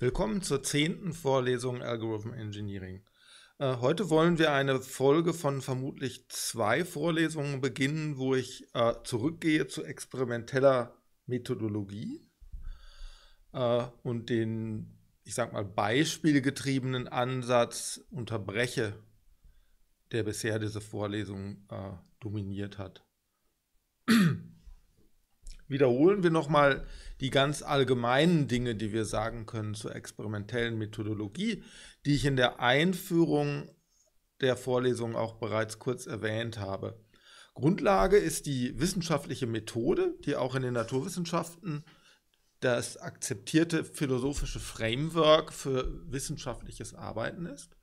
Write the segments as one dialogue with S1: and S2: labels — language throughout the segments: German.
S1: Willkommen zur zehnten Vorlesung Algorithm Engineering. Äh, heute wollen wir eine Folge von vermutlich zwei Vorlesungen beginnen, wo ich äh, zurückgehe zu experimenteller Methodologie äh, und den, ich sag mal, beispielgetriebenen Ansatz unterbreche, der bisher diese Vorlesung dominiert hat wiederholen wir nochmal die ganz allgemeinen Dinge, die wir sagen können zur experimentellen Methodologie, die ich in der Einführung der Vorlesung auch bereits kurz erwähnt habe. Grundlage ist die wissenschaftliche Methode, die auch in den Naturwissenschaften das akzeptierte philosophische Framework für wissenschaftliches Arbeiten ist.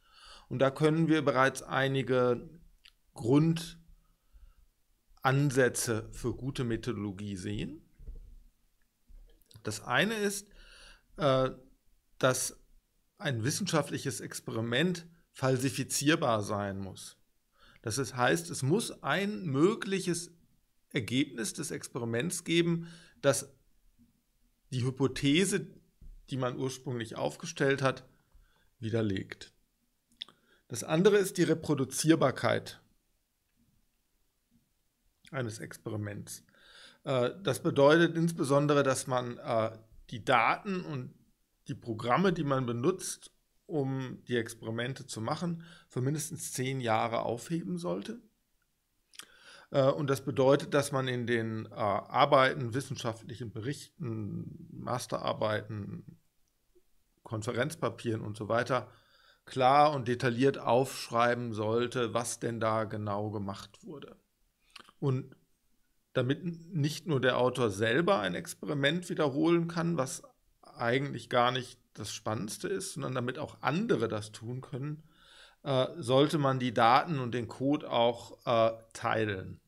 S1: Und da können wir bereits einige Grund Ansätze für gute Methodologie sehen. Das eine ist, äh, dass ein wissenschaftliches Experiment falsifizierbar sein muss. Das heißt, es muss ein mögliches Ergebnis des Experiments geben, das die Hypothese, die man ursprünglich aufgestellt hat, widerlegt. Das andere ist die Reproduzierbarkeit eines Experiments. Äh, das bedeutet insbesondere, dass man äh, die Daten und die Programme, die man benutzt, um die Experimente zu machen, für mindestens zehn Jahre aufheben sollte. Äh, und das bedeutet, dass man in den Arbeiten, wissenschaftlichen Berichten, Masterarbeiten, Konferenzpapieren und so weiter klar und detailliert aufschreiben sollte, was denn da genau gemacht wurde. Und damit nicht nur der Autor selber ein Experiment wiederholen kann, was eigentlich gar nicht das Spannendste ist, sondern damit auch andere das tun können, äh, sollte man die Daten und den Code auch äh, teilen.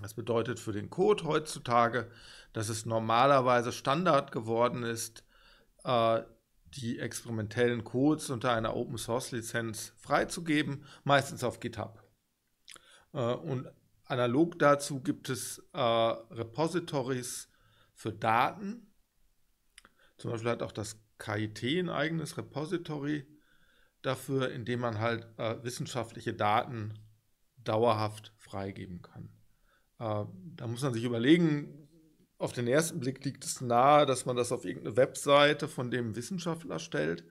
S1: Das bedeutet für den Code heutzutage, dass es normalerweise Standard geworden ist, äh, die experimentellen Codes unter einer Open-Source-Lizenz freizugeben, meistens auf GitHub. Äh, und analog dazu gibt es äh, Repositories für Daten. Zum Beispiel hat auch das KIT ein eigenes Repository dafür, in dem man halt äh, wissenschaftliche Daten dauerhaft freigeben kann. da muss man sich überlegen, auf den ersten Blick liegt es nahe, dass man das auf irgendeine Webseite von dem Wissenschaftler stellt.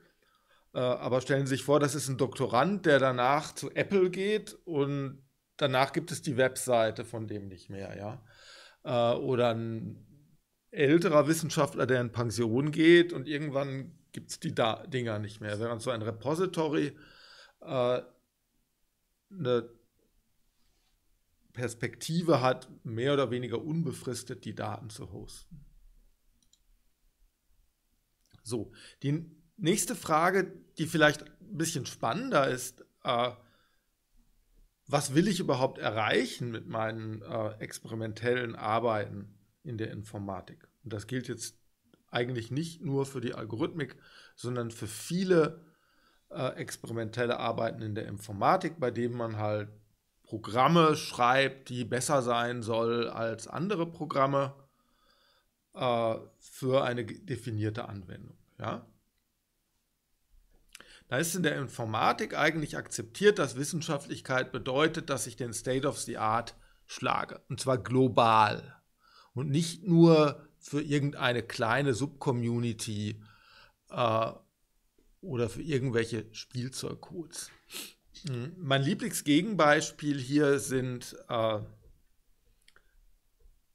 S1: aber stellen Sie sich vor, das ist ein Doktorand, der danach zu Apple geht und danach gibt es die Webseite von dem nicht mehr, ja. Äh, oder ein älterer Wissenschaftler, der in Pension geht und irgendwann gibt es die da Dinger nicht mehr. Während so ein Repository, äh, eine Perspektive hat, mehr oder weniger unbefristet die Daten zu hosten. So, die nächste Frage, die vielleicht ein bisschen spannender ist, äh, was will ich überhaupt erreichen mit meinen äh, experimentellen Arbeiten in der Informatik? Und das gilt jetzt eigentlich nicht nur für die Algorithmik, sondern für viele äh, experimentelle Arbeiten in der Informatik, bei denen man halt Programme schreibt, die besser sein soll als andere Programme äh, für eine definierte Anwendung. Ja? Da ist in der Informatik eigentlich akzeptiert, dass Wissenschaftlichkeit bedeutet, dass ich den State of the Art schlage. Und zwar global. Und nicht nur für irgendeine kleine Subcommunity äh, oder für irgendwelche Spielzeugcodes. Hm. Mein Lieblingsgegenbeispiel hier sind äh,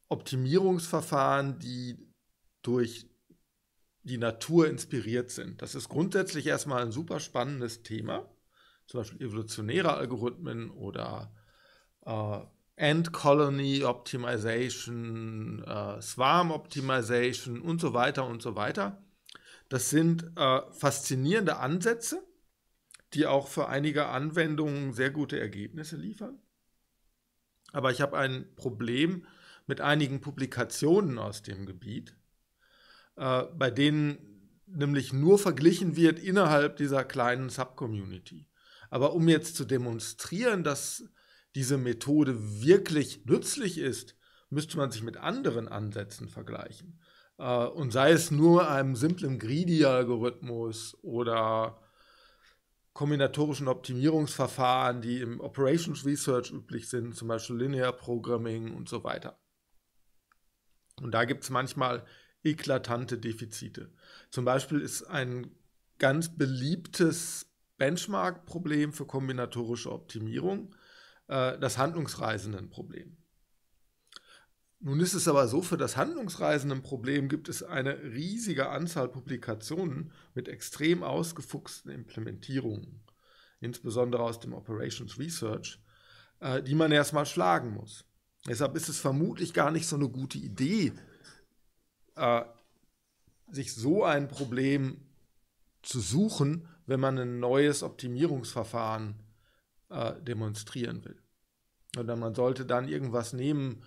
S1: Optimierungsverfahren, die durch die Natur inspiriert sind. Das ist grundsätzlich erstmal ein super spannendes Thema, zum Beispiel evolutionäre Algorithmen oder äh, End Colony Optimization, äh, Swarm Optimization und so weiter und so weiter. Das sind äh, faszinierende Ansätze, die auch für einige Anwendungen sehr gute Ergebnisse liefern. Aber ich habe ein Problem mit einigen Publikationen aus dem Gebiet äh, bei denen nämlich nur verglichen wird innerhalb dieser kleinen Subcommunity. Aber um jetzt zu demonstrieren, dass diese Methode wirklich nützlich ist, müsste man sich mit anderen Ansätzen vergleichen. Äh, und sei es nur einem simplen Greedy-Algorithmus oder kombinatorischen Optimierungsverfahren, die im Operations Research üblich sind, zum Beispiel Linear Programming und so weiter. Und da gibt es manchmal eklatante Defizite. Zum Beispiel ist ein ganz beliebtes Benchmark-Problem für kombinatorische Optimierung äh, das Handlungsreisenden-Problem. Nun ist es aber so, für das Handlungsreisenden-Problem gibt es eine riesige Anzahl Publikationen mit extrem ausgefuchsten Implementierungen, insbesondere aus dem Operations Research, äh, die man erstmal schlagen muss. Deshalb ist es vermutlich gar nicht so eine gute Idee, äh, sich so ein Problem zu suchen, wenn man ein neues Optimierungsverfahren äh, demonstrieren will. Oder man sollte dann irgendwas nehmen,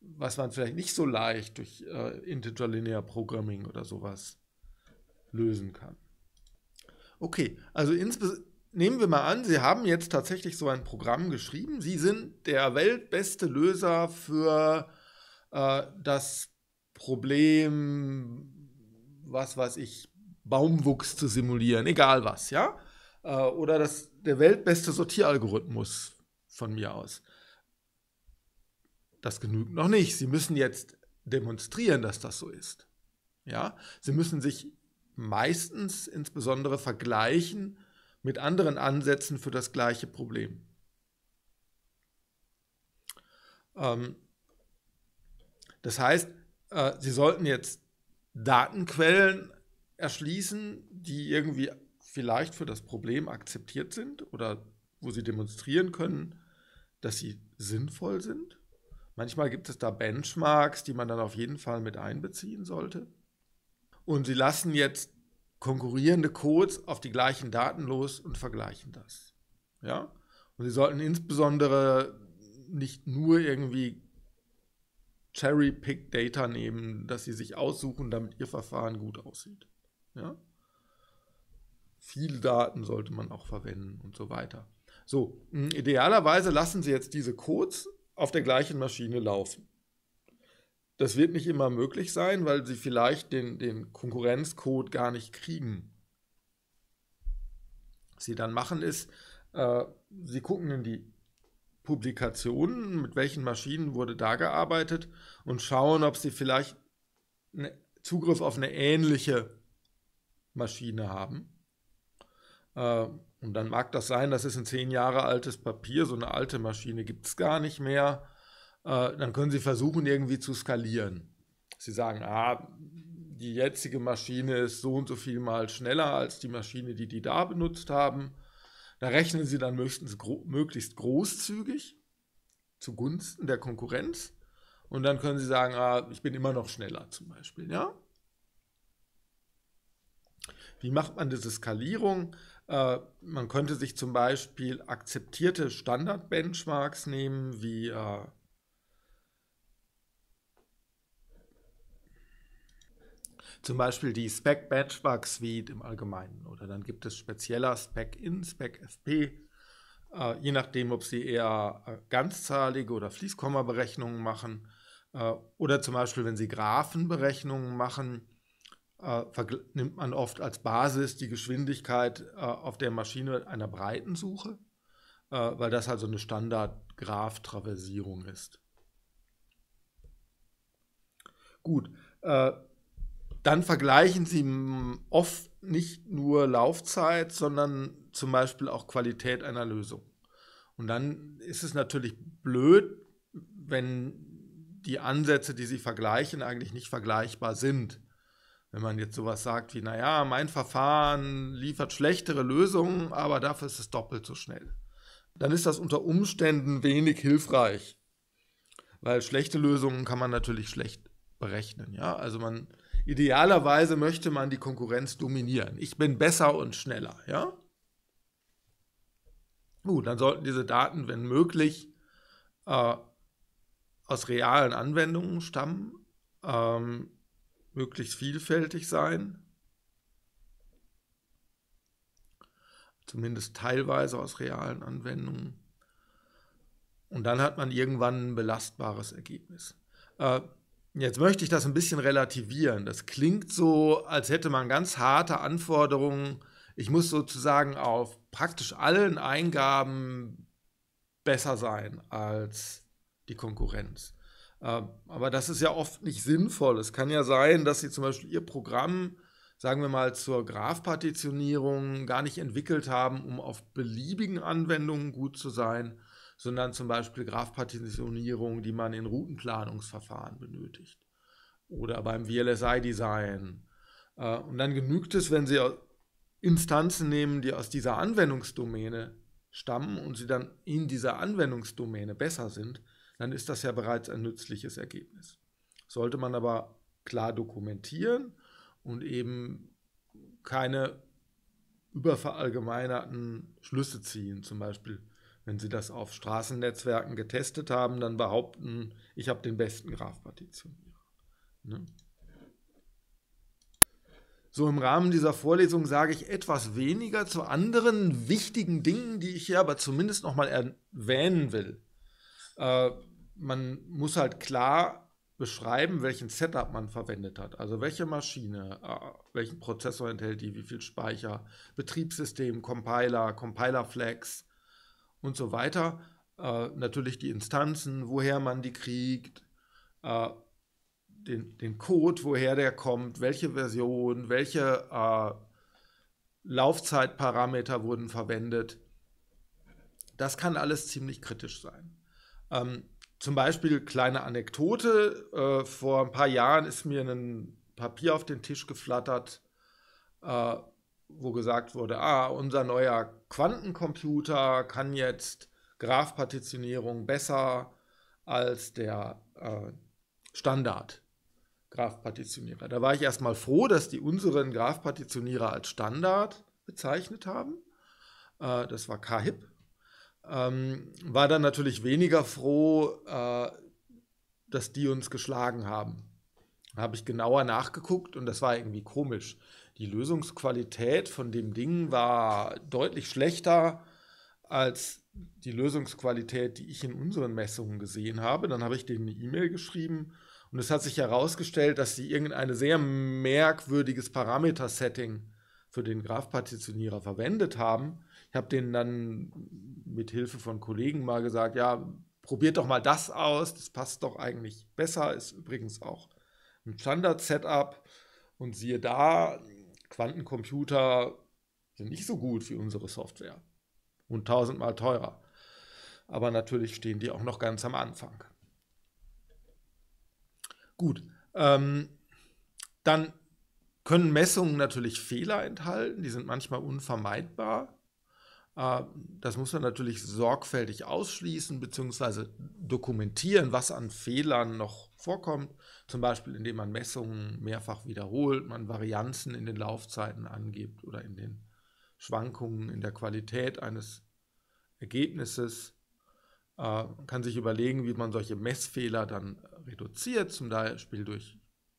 S1: was man vielleicht nicht so leicht durch äh, Integer-Linear Programming oder sowas lösen kann. Okay, also nehmen wir mal an, Sie haben jetzt tatsächlich so ein Programm geschrieben. Sie sind der weltbeste Löser für äh, das Problem, was weiß ich, Baumwuchs zu simulieren, egal was, ja? Äh, oder das, der weltbeste Sortieralgorithmus von mir aus. Das genügt noch nicht. Sie müssen jetzt demonstrieren, dass das so ist. Ja? Sie müssen sich meistens insbesondere vergleichen mit anderen Ansätzen für das gleiche Problem. Ähm, das heißt, äh, sie sollten jetzt Datenquellen erschließen, die irgendwie vielleicht für das Problem akzeptiert sind oder wo sie demonstrieren können, dass sie sinnvoll sind. Manchmal gibt es da Benchmarks, die man dann auf jeden Fall mit einbeziehen sollte. Und sie lassen jetzt konkurrierende Codes auf die gleichen Daten los und vergleichen das. Ja? Und sie sollten insbesondere nicht nur irgendwie Cherry-Pick-Data nehmen, dass sie sich aussuchen, damit ihr Verfahren gut aussieht. Ja? Viele Daten sollte man auch verwenden und so weiter. So, idealerweise lassen Sie jetzt diese Codes auf der gleichen Maschine laufen. Das wird nicht immer möglich sein, weil Sie vielleicht den, den Konkurrenzcode gar nicht kriegen. Was Sie dann machen ist, äh, Sie gucken in die Publikationen, mit welchen Maschinen wurde da gearbeitet und schauen, ob sie vielleicht ne, Zugriff auf eine ähnliche Maschine haben. Äh, und dann mag das sein, das ist ein zehn Jahre altes Papier, so eine alte Maschine gibt es gar nicht mehr. Äh, dann können Sie versuchen, irgendwie zu skalieren. Sie sagen, ah, die jetzige Maschine ist so und so viel mal schneller als die Maschine, die die da benutzt haben. Da rechnen sie dann möglichst, gro möglichst großzügig zugunsten der Konkurrenz. Und dann können sie sagen, ah, ich bin immer noch schneller zum Beispiel. Ja? Wie macht man diese Skalierung? Äh, man könnte sich zum Beispiel akzeptierte Standard-Benchmarks nehmen, wie äh, Zum Beispiel die Spec-Benchmark-Suite im Allgemeinen. Oder dann gibt es spezieller Spec-In, Spec-FP, äh, je nachdem, ob Sie eher äh, ganzzahlige oder Fließkomma-Berechnungen machen. Äh, oder zum Beispiel, wenn Sie Graphenberechnungen machen, äh, nimmt man oft als Basis die Geschwindigkeit äh, auf der Maschine einer Breitensuche, äh, weil das also eine Standard-Graph-Traversierung ist. Gut, dann vergleichen sie oft nicht nur Laufzeit, sondern zum Beispiel auch Qualität einer Lösung. Und dann ist es natürlich blöd, wenn die Ansätze, die sie vergleichen, eigentlich nicht vergleichbar sind. Wenn man jetzt sowas sagt wie, naja, mein Verfahren liefert schlechtere Lösungen, aber dafür ist es doppelt so schnell, dann ist das unter Umständen wenig hilfreich. Weil schlechte Lösungen kann man natürlich schlecht berechnen. Ja? Also man Idealerweise möchte man die Konkurrenz dominieren. Ich bin besser und schneller, ja? Gut, dann sollten diese Daten, wenn möglich, äh, aus realen Anwendungen stammen, ähm, möglichst vielfältig sein, zumindest teilweise aus realen Anwendungen. Und dann hat man irgendwann ein belastbares Ergebnis. Äh, Jetzt möchte ich das ein bisschen relativieren. Das klingt so, als hätte man ganz harte Anforderungen. Ich muss sozusagen auf praktisch allen Eingaben besser sein als die Konkurrenz. Ähm, aber das ist ja oft nicht sinnvoll. Es kann ja sein, dass Sie zum Beispiel Ihr Programm, sagen wir mal, zur Graphpartitionierung gar nicht entwickelt haben, um auf beliebigen Anwendungen gut zu sein, sondern zum Beispiel Grafpartitionierung, die man in Routenplanungsverfahren benötigt oder beim VLSI-Design. Äh, und dann genügt es, wenn Sie Instanzen nehmen, die aus dieser Anwendungsdomäne stammen und sie dann in dieser Anwendungsdomäne besser sind, dann ist das ja bereits ein nützliches Ergebnis. Sollte man aber klar dokumentieren und eben keine überverallgemeinerten Schlüsse ziehen, zum Beispiel wenn Sie das auf Straßennetzwerken getestet haben, dann behaupten, ich habe den besten Graph-Partitionierer. Ne? So im Rahmen dieser Vorlesung sage ich etwas weniger zu anderen wichtigen Dingen, die ich hier aber zumindest nochmal erwähnen will. Äh, man muss halt klar beschreiben, welchen Setup man verwendet hat. Also welche Maschine, äh, welchen Prozessor enthält die, wie viel Speicher, Betriebssystem, Compiler, Compiler-Flags, und so weiter. Äh, natürlich die Instanzen, woher man die kriegt, äh, den, den Code, woher der kommt, welche Version, welche äh, Laufzeitparameter wurden verwendet. Das kann alles ziemlich kritisch sein. Ähm, zum Beispiel kleine Anekdote. Äh, vor ein paar Jahren ist mir ein Papier auf den Tisch geflattert, Uh, wo gesagt wurde, ah, unser neuer Quantencomputer kann jetzt Graphpartitionierung besser als der äh, Standard Graphpartitionierer. Da war ich erstmal froh, dass die unseren Graphpartitionierer als Standard bezeichnet haben. Äh, das war KHIP. Ähm, war dann natürlich weniger froh, äh, dass die uns geschlagen haben. Da habe ich genauer nachgeguckt und das war irgendwie komisch die Lösungsqualität von dem Ding war deutlich schlechter als die Lösungsqualität, die ich in unseren Messungen gesehen habe. Dann habe ich denen eine E-Mail geschrieben und es hat sich herausgestellt, dass sie irgendein sehr merkwürdiges Parameter-Setting für den Graphpartitionierer verwendet haben. Ich habe denen dann mit Hilfe von Kollegen mal gesagt, ja, probiert doch mal das aus, das passt doch eigentlich besser, ist übrigens auch ein Standard-Setup. Und siehe da, Quantencomputer sind nicht so gut wie unsere Software und tausendmal teurer. Aber natürlich stehen die auch noch ganz am Anfang. Gut, ähm, dann können Messungen natürlich Fehler enthalten, die sind manchmal unvermeidbar. Äh, das muss man natürlich sorgfältig ausschließen bzw. dokumentieren, was an Fehlern noch vorkommt, zum Beispiel indem man Messungen mehrfach wiederholt, man Varianzen in den Laufzeiten angibt oder in den Schwankungen in der Qualität eines Ergebnisses. Man äh, kann sich überlegen, wie man solche Messfehler dann reduziert, zum Beispiel durch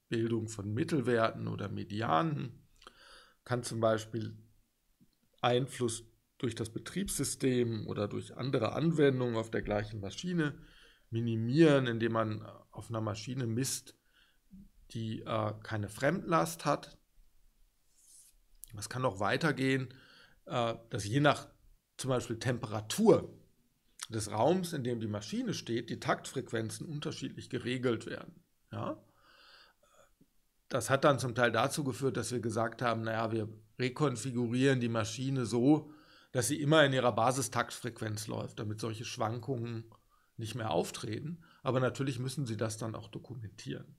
S1: Bildung von Mittelwerten oder Medianen. Kann zum Beispiel Einfluss durch das Betriebssystem oder durch andere Anwendungen auf der gleichen Maschine minimieren, indem man auf einer Maschine misst, die äh, keine Fremdlast hat. Es kann auch weitergehen, äh, dass je nach zum Beispiel Temperatur des Raums, in dem die Maschine steht, die Taktfrequenzen unterschiedlich geregelt werden. Ja? Das hat dann zum Teil dazu geführt, dass wir gesagt haben, naja, wir rekonfigurieren die Maschine so, dass sie immer in ihrer Basistaktfrequenz läuft, damit solche Schwankungen nicht mehr auftreten. Aber natürlich müssen sie das dann auch dokumentieren.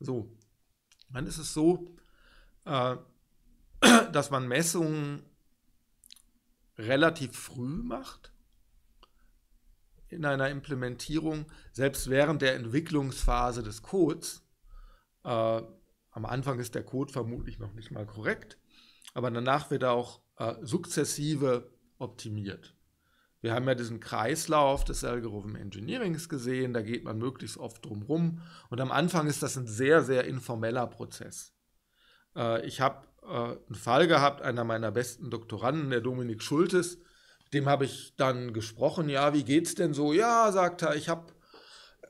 S1: So, dann ist es so, äh, dass man Messungen relativ früh macht in einer Implementierung, selbst während der Entwicklungsphase des Codes. Äh, am Anfang ist der Code vermutlich noch nicht mal korrekt, aber danach wird er auch äh, sukzessive optimiert. Wir haben ja diesen Kreislauf des Algorithm Engineerings gesehen, da geht man möglichst oft drum rum. Und am Anfang ist das ein sehr, sehr informeller Prozess. Äh, ich habe äh, einen Fall gehabt, einer meiner besten Doktoranden, der Dominik Schultes, dem habe ich dann gesprochen, ja, wie geht's denn so? Ja, sagt er, ich habe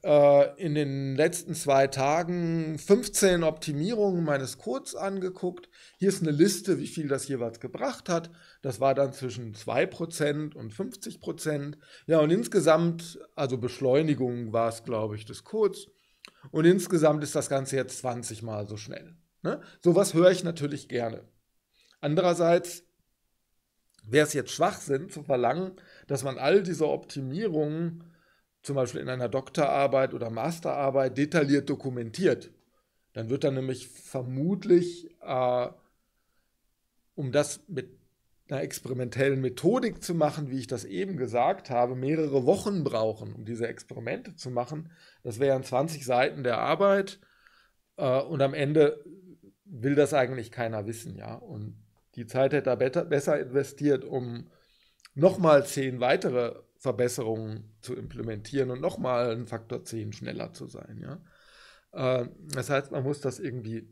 S1: äh, in den letzten zwei Tagen 15 Optimierungen meines Codes angeguckt. Hier ist eine Liste, wie viel das jeweils gebracht hat. Das war dann zwischen 2% und 50%. Ja, und insgesamt, also Beschleunigung war es, glaube ich, des Codes. Und insgesamt ist das Ganze jetzt 20 Mal so schnell. Ne? Sowas höre ich natürlich gerne. Andererseits wäre es jetzt Schwachsinn zu verlangen, dass man all diese Optimierungen zum Beispiel in einer Doktorarbeit oder Masterarbeit detailliert dokumentiert. Dann wird dann nämlich vermutlich, äh, um das mit einer experimentellen Methodik zu machen, wie ich das eben gesagt habe, mehrere Wochen brauchen, um diese Experimente zu machen. Das wären 20 Seiten der Arbeit äh, und am Ende will das eigentlich keiner wissen, ja. Und die Zeit hätte er besser investiert, um nochmal zehn weitere Verbesserungen zu implementieren und nochmal einen Faktor 10 schneller zu sein. Ja? Äh, das heißt, man muss das irgendwie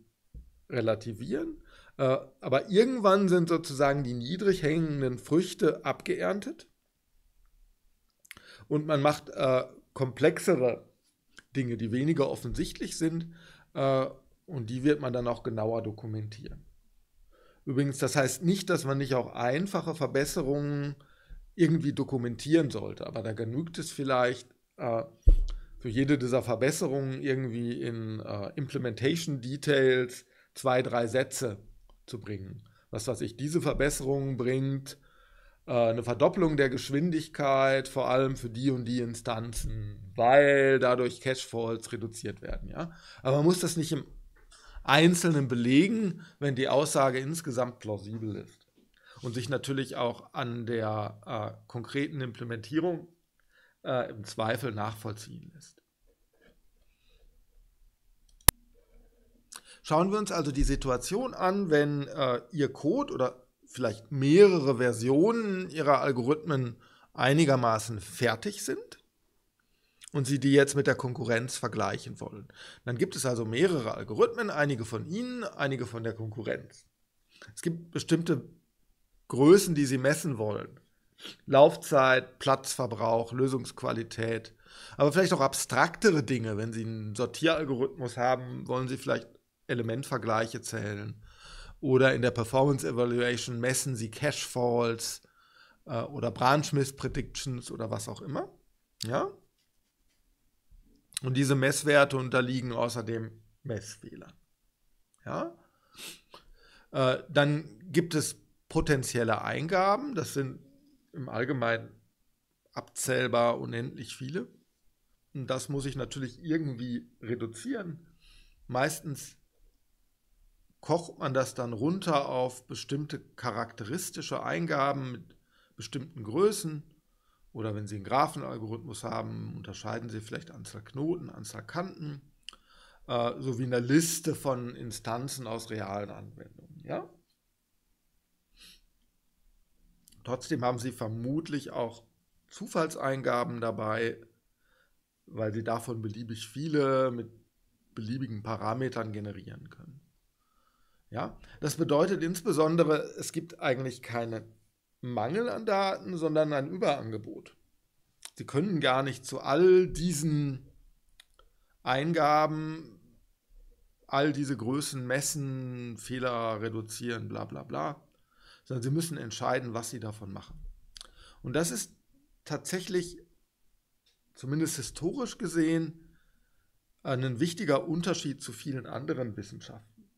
S1: relativieren. Äh, aber irgendwann sind sozusagen die niedrig hängenden Früchte abgeerntet und man macht äh, komplexere Dinge, die weniger offensichtlich sind äh, und die wird man dann auch genauer dokumentieren. Übrigens, das heißt nicht, dass man nicht auch einfache Verbesserungen irgendwie dokumentieren sollte. Aber da genügt es vielleicht äh, für jede dieser Verbesserungen irgendwie in äh, Implementation Details zwei, drei Sätze zu bringen. Was weiß ich, diese Verbesserung bringt äh, eine Verdopplung der Geschwindigkeit, vor allem für die und die Instanzen, weil dadurch Cashfalls reduziert werden. Ja? Aber man muss das nicht im Einzelnen belegen, wenn die Aussage insgesamt plausibel ist und sich natürlich auch an der äh, konkreten Implementierung äh, im Zweifel nachvollziehen lässt. Schauen wir uns also die Situation an, wenn äh, Ihr Code oder vielleicht mehrere Versionen Ihrer Algorithmen einigermaßen fertig sind und Sie die jetzt mit der Konkurrenz vergleichen wollen. Dann gibt es also mehrere Algorithmen, einige von Ihnen, einige von der Konkurrenz. Es gibt bestimmte Größen, die sie messen wollen. Laufzeit, Platzverbrauch, Lösungsqualität, aber vielleicht auch abstraktere Dinge. Wenn Sie einen Sortieralgorithmus haben, wollen Sie vielleicht Elementvergleiche zählen. Oder in der Performance Evaluation messen Sie Cashfalls äh, oder Branch Miss Predictions oder was auch immer. Ja? Und diese Messwerte unterliegen außerdem Messfehlern. Ja? Äh, dann gibt es potenzielle Eingaben. Das sind im Allgemeinen abzählbar unendlich viele. Und das muss ich natürlich irgendwie reduzieren. Meistens kocht man das dann runter auf bestimmte charakteristische Eingaben mit bestimmten Größen. Oder wenn Sie einen Graphenalgorithmus haben, unterscheiden Sie vielleicht Anzahl Knoten, Anzahl Kanten, äh, sowie eine Liste von Instanzen aus realen Anwendungen. Ja? Trotzdem haben sie vermutlich auch Zufallseingaben dabei, weil sie davon beliebig viele mit beliebigen Parametern generieren können. Ja, das bedeutet insbesondere, es gibt eigentlich keinen Mangel an Daten, sondern ein Überangebot. Sie können gar nicht zu all diesen Eingaben all diese Größen messen, Fehler reduzieren, bla bla bla sondern sie müssen entscheiden, was sie davon machen. Und das ist tatsächlich, zumindest historisch gesehen, ein wichtiger Unterschied zu vielen anderen Wissenschaften.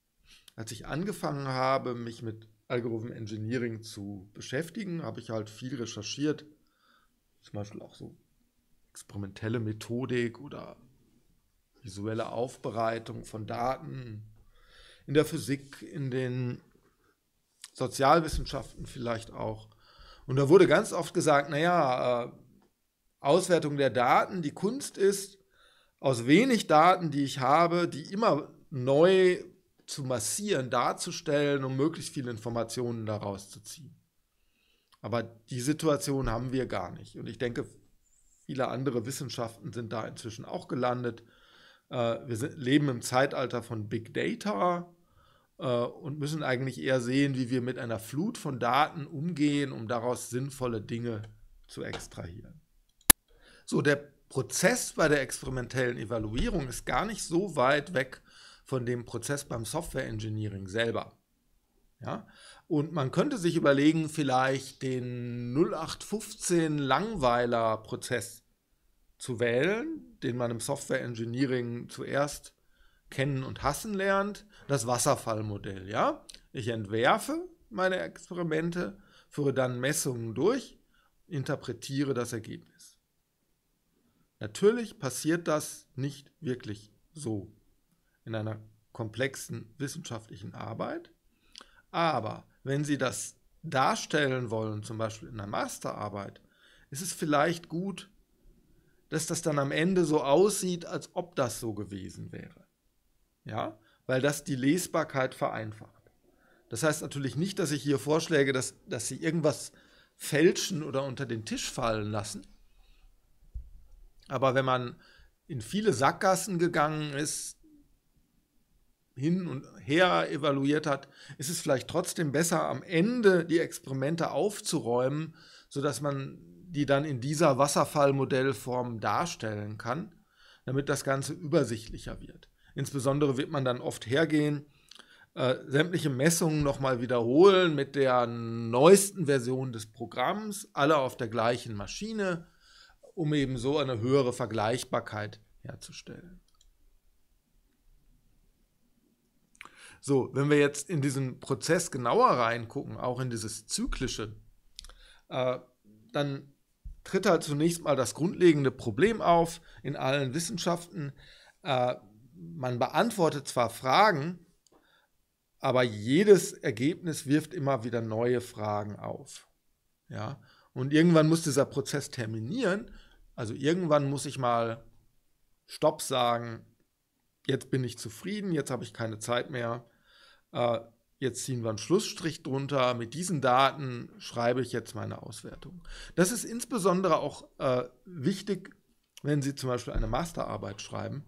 S1: Als ich angefangen habe, mich mit Algorithm Engineering zu beschäftigen, habe ich halt viel recherchiert, zum Beispiel auch so experimentelle Methodik oder visuelle Aufbereitung von Daten in der Physik, in den Sozialwissenschaften vielleicht auch. Und da wurde ganz oft gesagt, naja, äh, Auswertung der Daten, die Kunst ist, aus wenig Daten, die ich habe, die immer neu zu massieren, darzustellen und um möglichst viele Informationen daraus zu ziehen. Aber die Situation haben wir gar nicht. Und ich denke, viele andere Wissenschaften sind da inzwischen auch gelandet. Äh, wir leben im Zeitalter von Big Data. Äh, und müssen eigentlich eher sehen, wie wir mit einer Flut von Daten umgehen, um daraus sinnvolle Dinge zu extrahieren. So, der Prozess bei der experimentellen Evaluierung ist gar nicht so weit weg von dem Prozess beim Software Engineering selber. Ja? Und man könnte sich überlegen, vielleicht den 0815 Langweiler-Prozess zu wählen, den man im Software Engineering zuerst kennen und hassen lernt das Wasserfallmodell. Ja? Ich entwerfe meine Experimente, führe dann Messungen durch, interpretiere das Ergebnis. Natürlich passiert das nicht wirklich so in einer komplexen wissenschaftlichen Arbeit, aber wenn Sie das darstellen wollen, zum Beispiel in einer Masterarbeit, ist es vielleicht gut, dass das dann am Ende so aussieht, als ob das so gewesen wäre. Ja, weil das die Lesbarkeit vereinfacht. Das heißt natürlich nicht, dass ich hier vorschläge, dass, dass Sie irgendwas fälschen oder unter den Tisch fallen lassen. Aber wenn man in viele Sackgassen gegangen ist, hin und her evaluiert hat, ist es vielleicht trotzdem besser, am Ende die Experimente aufzuräumen, sodass man die dann in dieser Wasserfallmodellform darstellen kann, damit das Ganze übersichtlicher wird. Insbesondere wird man dann oft hergehen, äh, sämtliche Messungen nochmal wiederholen mit der neuesten Version des Programms, alle auf der gleichen Maschine, um eben so eine höhere Vergleichbarkeit herzustellen. So, wenn wir jetzt in diesen Prozess genauer reingucken, auch in dieses Zyklische, äh, dann tritt halt zunächst mal das grundlegende Problem auf in allen Wissenschaften. Äh, man beantwortet zwar Fragen, aber jedes Ergebnis wirft immer wieder neue Fragen auf. Ja? Und irgendwann muss dieser Prozess terminieren. Also irgendwann muss ich mal Stopp sagen, jetzt bin ich zufrieden, jetzt habe ich keine Zeit mehr. Äh, jetzt ziehen wir einen Schlussstrich drunter. Mit diesen Daten schreibe ich jetzt meine Auswertung. Das ist insbesondere auch äh, wichtig, wenn Sie zum Beispiel eine Masterarbeit schreiben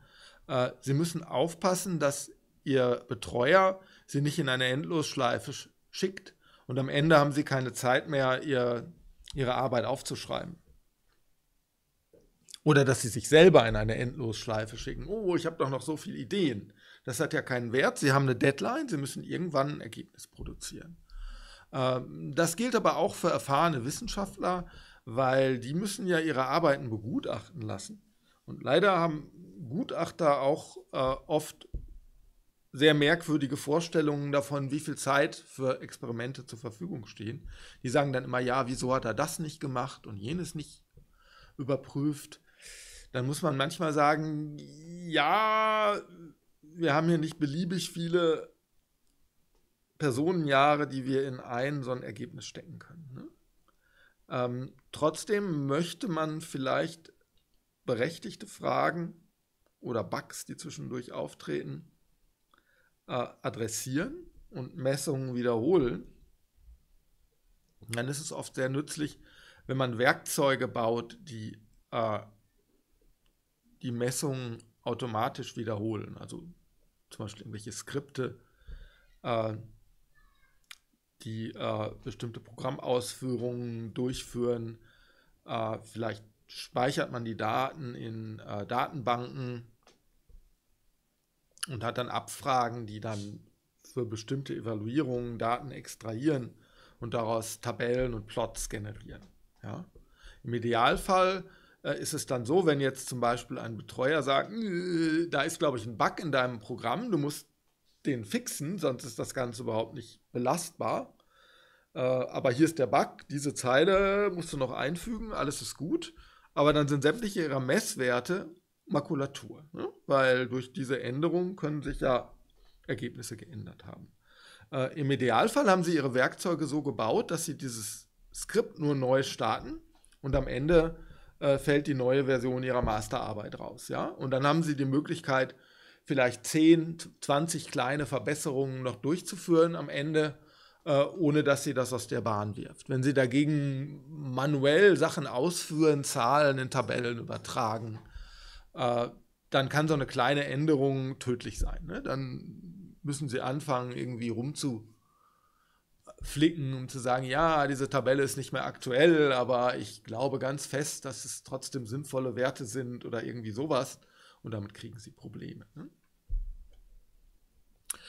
S1: äh, Sie müssen aufpassen, dass Ihr Betreuer Sie nicht in eine Endlosschleife sch schickt und am Ende haben Sie keine Zeit mehr, ihr, Ihre Arbeit aufzuschreiben. Oder dass Sie sich selber in eine Endlosschleife schicken. Oh, ich habe doch noch so viele Ideen. Das hat ja keinen Wert. Sie haben eine Deadline, Sie müssen irgendwann ein Ergebnis produzieren. Ähm, das gilt aber auch für erfahrene Wissenschaftler, weil die müssen ja ihre Arbeiten begutachten lassen. Und leider haben Gutachter auch äh, oft sehr merkwürdige Vorstellungen davon, wie viel Zeit für Experimente zur Verfügung stehen. Die sagen dann immer, ja, wieso hat er das nicht gemacht und jenes nicht überprüft. Dann muss man manchmal sagen, ja, wir haben hier nicht beliebig viele Personenjahre, die wir in ein so ein Ergebnis stecken können. Ne? Ähm, trotzdem möchte man vielleicht berechtigte Fragen oder Bugs, die zwischendurch auftreten, äh, adressieren und Messungen wiederholen, dann ist es oft sehr nützlich, wenn man Werkzeuge baut, die äh, die Messungen automatisch wiederholen. Also zum Beispiel irgendwelche Skripte, äh, die äh, bestimmte Programmausführungen durchführen, äh, vielleicht speichert man die Daten in äh, Datenbanken und hat dann Abfragen, die dann für bestimmte Evaluierungen Daten extrahieren und daraus Tabellen und Plots generieren. Ja? Im Idealfall äh, ist es dann so, wenn jetzt zum Beispiel ein Betreuer sagt, da ist, glaube ich, ein Bug in deinem Programm, du musst den fixen, sonst ist das Ganze überhaupt nicht belastbar. Äh, aber hier ist der Bug, diese Zeile musst du noch einfügen, alles ist gut aber dann sind sämtliche ihrer Messwerte Makulatur, ne? weil durch diese Änderung können sich ja Ergebnisse geändert haben. Äh, Im Idealfall haben sie ihre Werkzeuge so gebaut, dass sie dieses Skript nur neu starten und am Ende äh, fällt die neue Version ihrer Masterarbeit raus. Ja? Und dann haben sie die Möglichkeit, vielleicht 10, 20 kleine Verbesserungen noch durchzuführen am Ende äh, ohne dass sie das aus der Bahn wirft. Wenn sie dagegen manuell Sachen ausführen, Zahlen in Tabellen übertragen, äh, dann kann so eine kleine Änderung tödlich sein. Ne? Dann müssen sie anfangen, irgendwie rumzuflicken, um zu sagen, ja, diese Tabelle ist nicht mehr aktuell, aber ich glaube ganz fest, dass es trotzdem sinnvolle Werte sind oder irgendwie sowas. Und damit kriegen sie Probleme. Ne?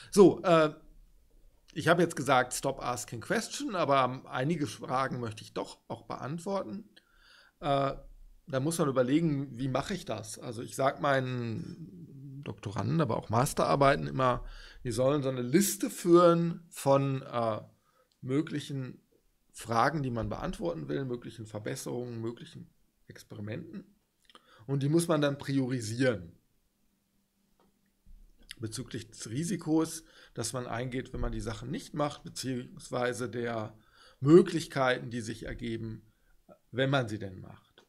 S1: So, äh, ich habe jetzt gesagt, stop asking questions, aber einige Fragen möchte ich doch auch beantworten. Äh, da muss man überlegen, wie mache ich das? Also ich sage meinen Doktoranden, aber auch Masterarbeiten immer, die sollen so eine Liste führen von äh, möglichen Fragen, die man beantworten will, möglichen Verbesserungen, möglichen Experimenten. Und die muss man dann priorisieren. Bezüglich des Risikos das man eingeht, wenn man die Sachen nicht macht, beziehungsweise der Möglichkeiten, die sich ergeben, wenn man sie denn macht.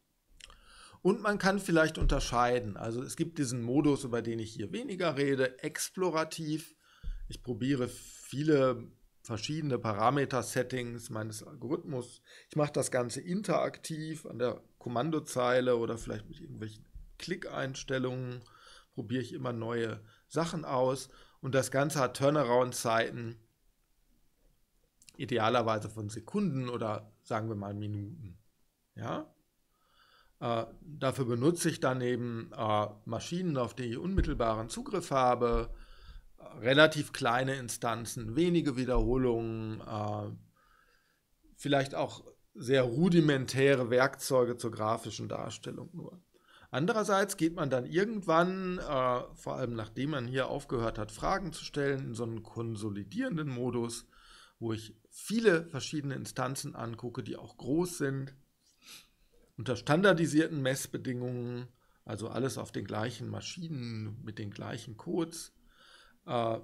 S1: Und man kann vielleicht unterscheiden. Also es gibt diesen Modus, über den ich hier weniger rede, explorativ. Ich probiere viele verschiedene Parameter-Settings meines Algorithmus. Ich mache das Ganze interaktiv an der Kommandozeile oder vielleicht mit irgendwelchen Klickeinstellungen. Probiere ich immer neue Sachen aus. Und das Ganze hat Turnaround-Zeiten idealerweise von Sekunden oder sagen wir mal Minuten. Ja? Äh, dafür benutze ich dann eben äh, Maschinen, auf die ich unmittelbaren Zugriff habe, äh, relativ kleine Instanzen, wenige Wiederholungen, äh, vielleicht auch sehr rudimentäre Werkzeuge zur grafischen Darstellung nur. Andererseits geht man dann irgendwann, äh, vor allem nachdem man hier aufgehört hat, Fragen zu stellen, in so einen konsolidierenden Modus, wo ich viele verschiedene Instanzen angucke, die auch groß sind, unter standardisierten Messbedingungen, also alles auf den gleichen Maschinen mit den gleichen Codes. Äh,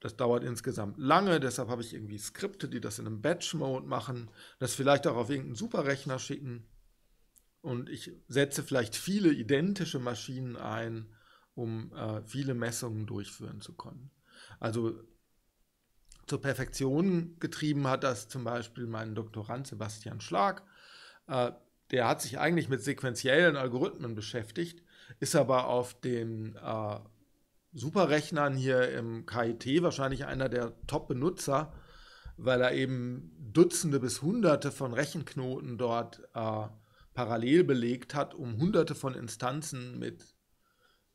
S1: das dauert insgesamt lange, deshalb habe ich irgendwie Skripte, die das in einem Batch-Mode machen, das vielleicht auch auf irgendeinen Superrechner schicken und ich setze vielleicht viele identische Maschinen ein, um äh, viele Messungen durchführen zu können. Also zur Perfektion getrieben hat das zum Beispiel mein Doktorand Sebastian Schlag. Äh, der hat sich eigentlich mit sequentiellen Algorithmen beschäftigt, ist aber auf den äh, Superrechnern hier im KIT wahrscheinlich einer der Top-Benutzer, weil er eben Dutzende bis Hunderte von Rechenknoten dort äh, parallel belegt hat, um hunderte von Instanzen mit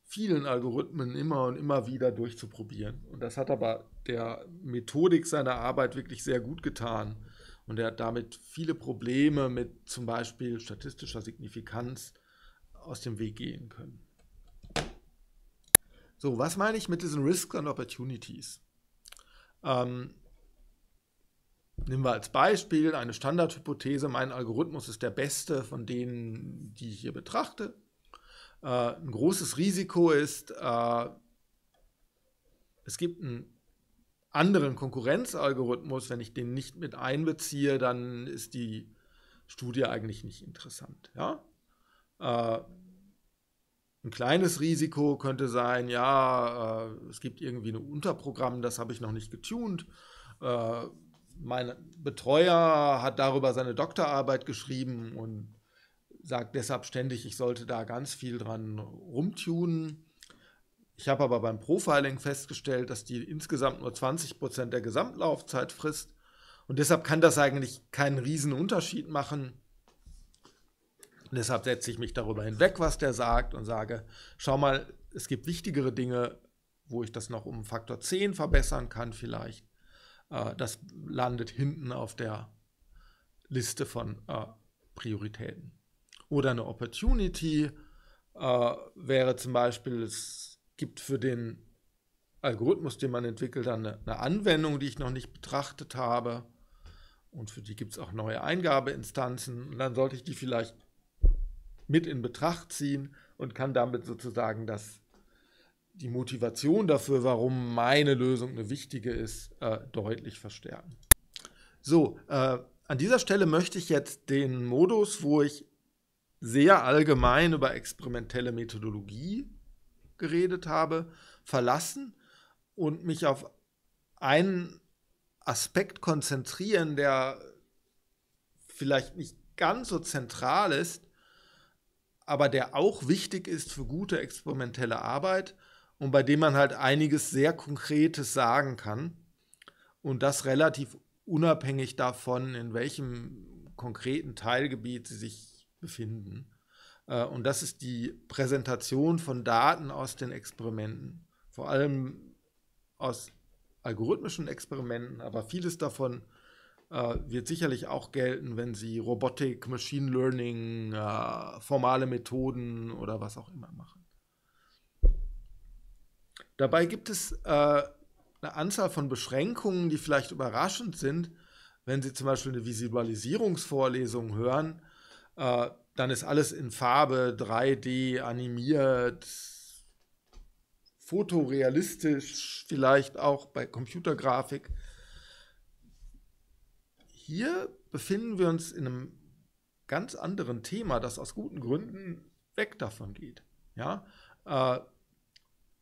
S1: vielen Algorithmen immer und immer wieder durchzuprobieren. Und das hat aber der Methodik seiner Arbeit wirklich sehr gut getan. Und er hat damit viele Probleme mit zum Beispiel statistischer Signifikanz aus dem Weg gehen können. So, was meine ich mit diesen Risks and Opportunities? Ähm, Nehmen wir als Beispiel eine Standardhypothese, mein Algorithmus ist der beste von denen, die ich hier betrachte. Äh, ein großes Risiko ist, äh, es gibt einen anderen Konkurrenzalgorithmus, wenn ich den nicht mit einbeziehe, dann ist die Studie eigentlich nicht interessant. Ja? Äh, ein kleines Risiko könnte sein, ja, äh, es gibt irgendwie ein Unterprogramm, das habe ich noch nicht getuned äh, mein Betreuer hat darüber seine Doktorarbeit geschrieben und sagt deshalb ständig, ich sollte da ganz viel dran rumtunen. Ich habe aber beim Profiling festgestellt, dass die insgesamt nur 20% Prozent der Gesamtlaufzeit frisst. Und deshalb kann das eigentlich keinen riesen Unterschied machen. Und deshalb setze ich mich darüber hinweg, was der sagt und sage, schau mal, es gibt wichtigere Dinge, wo ich das noch um Faktor 10 verbessern kann vielleicht äh, das landet hinten auf der Liste von äh, Prioritäten. Oder eine Opportunity äh, wäre zum Beispiel, es gibt für den Algorithmus, den man entwickelt, dann eine, eine Anwendung, die ich noch nicht betrachtet habe. Und für die gibt es auch neue Eingabeinstanzen. Und dann sollte ich die vielleicht mit in Betracht ziehen und kann damit sozusagen das die Motivation dafür, warum meine Lösung eine wichtige ist, äh, deutlich verstärken. So, äh, an dieser Stelle möchte ich jetzt den Modus, wo ich sehr allgemein über experimentelle Methodologie geredet habe, verlassen und mich auf einen Aspekt konzentrieren, der vielleicht nicht ganz so zentral ist, aber der auch wichtig ist für gute experimentelle Arbeit und bei dem man halt einiges sehr Konkretes sagen kann und das relativ unabhängig davon, in welchem konkreten Teilgebiet sie sich befinden. Äh, und das ist die Präsentation von Daten aus den Experimenten, vor allem aus algorithmischen Experimenten, aber vieles davon äh, wird sicherlich auch gelten, wenn Sie Robotik, Machine Learning, äh, formale Methoden oder was auch immer machen. Dabei gibt es äh, eine Anzahl von Beschränkungen, die vielleicht überraschend sind. Wenn Sie zum Beispiel eine Visualisierungsvorlesung hören, äh, dann ist alles in Farbe, 3D, animiert, fotorealistisch, vielleicht auch bei Computergrafik. Hier befinden wir uns in einem ganz anderen Thema, das aus guten Gründen weg davon geht. Ja? Äh,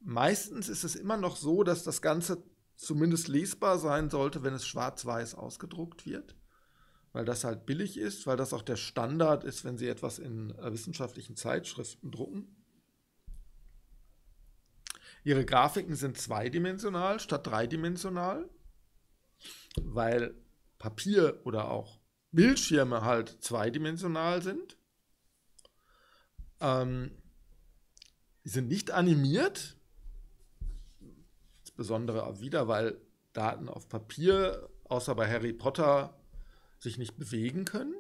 S1: meistens ist es immer noch so, dass das Ganze zumindest lesbar sein sollte, wenn es schwarz-weiß ausgedruckt wird, weil das halt billig ist, weil das auch der Standard ist, wenn Sie etwas in äh, wissenschaftlichen Zeitschriften drucken. Ihre Grafiken sind zweidimensional statt dreidimensional, weil Papier oder auch Bildschirme halt zweidimensional sind. Ähm, sind nicht animiert, insbesondere wieder, weil Daten auf Papier, außer bei Harry Potter, sich nicht bewegen können.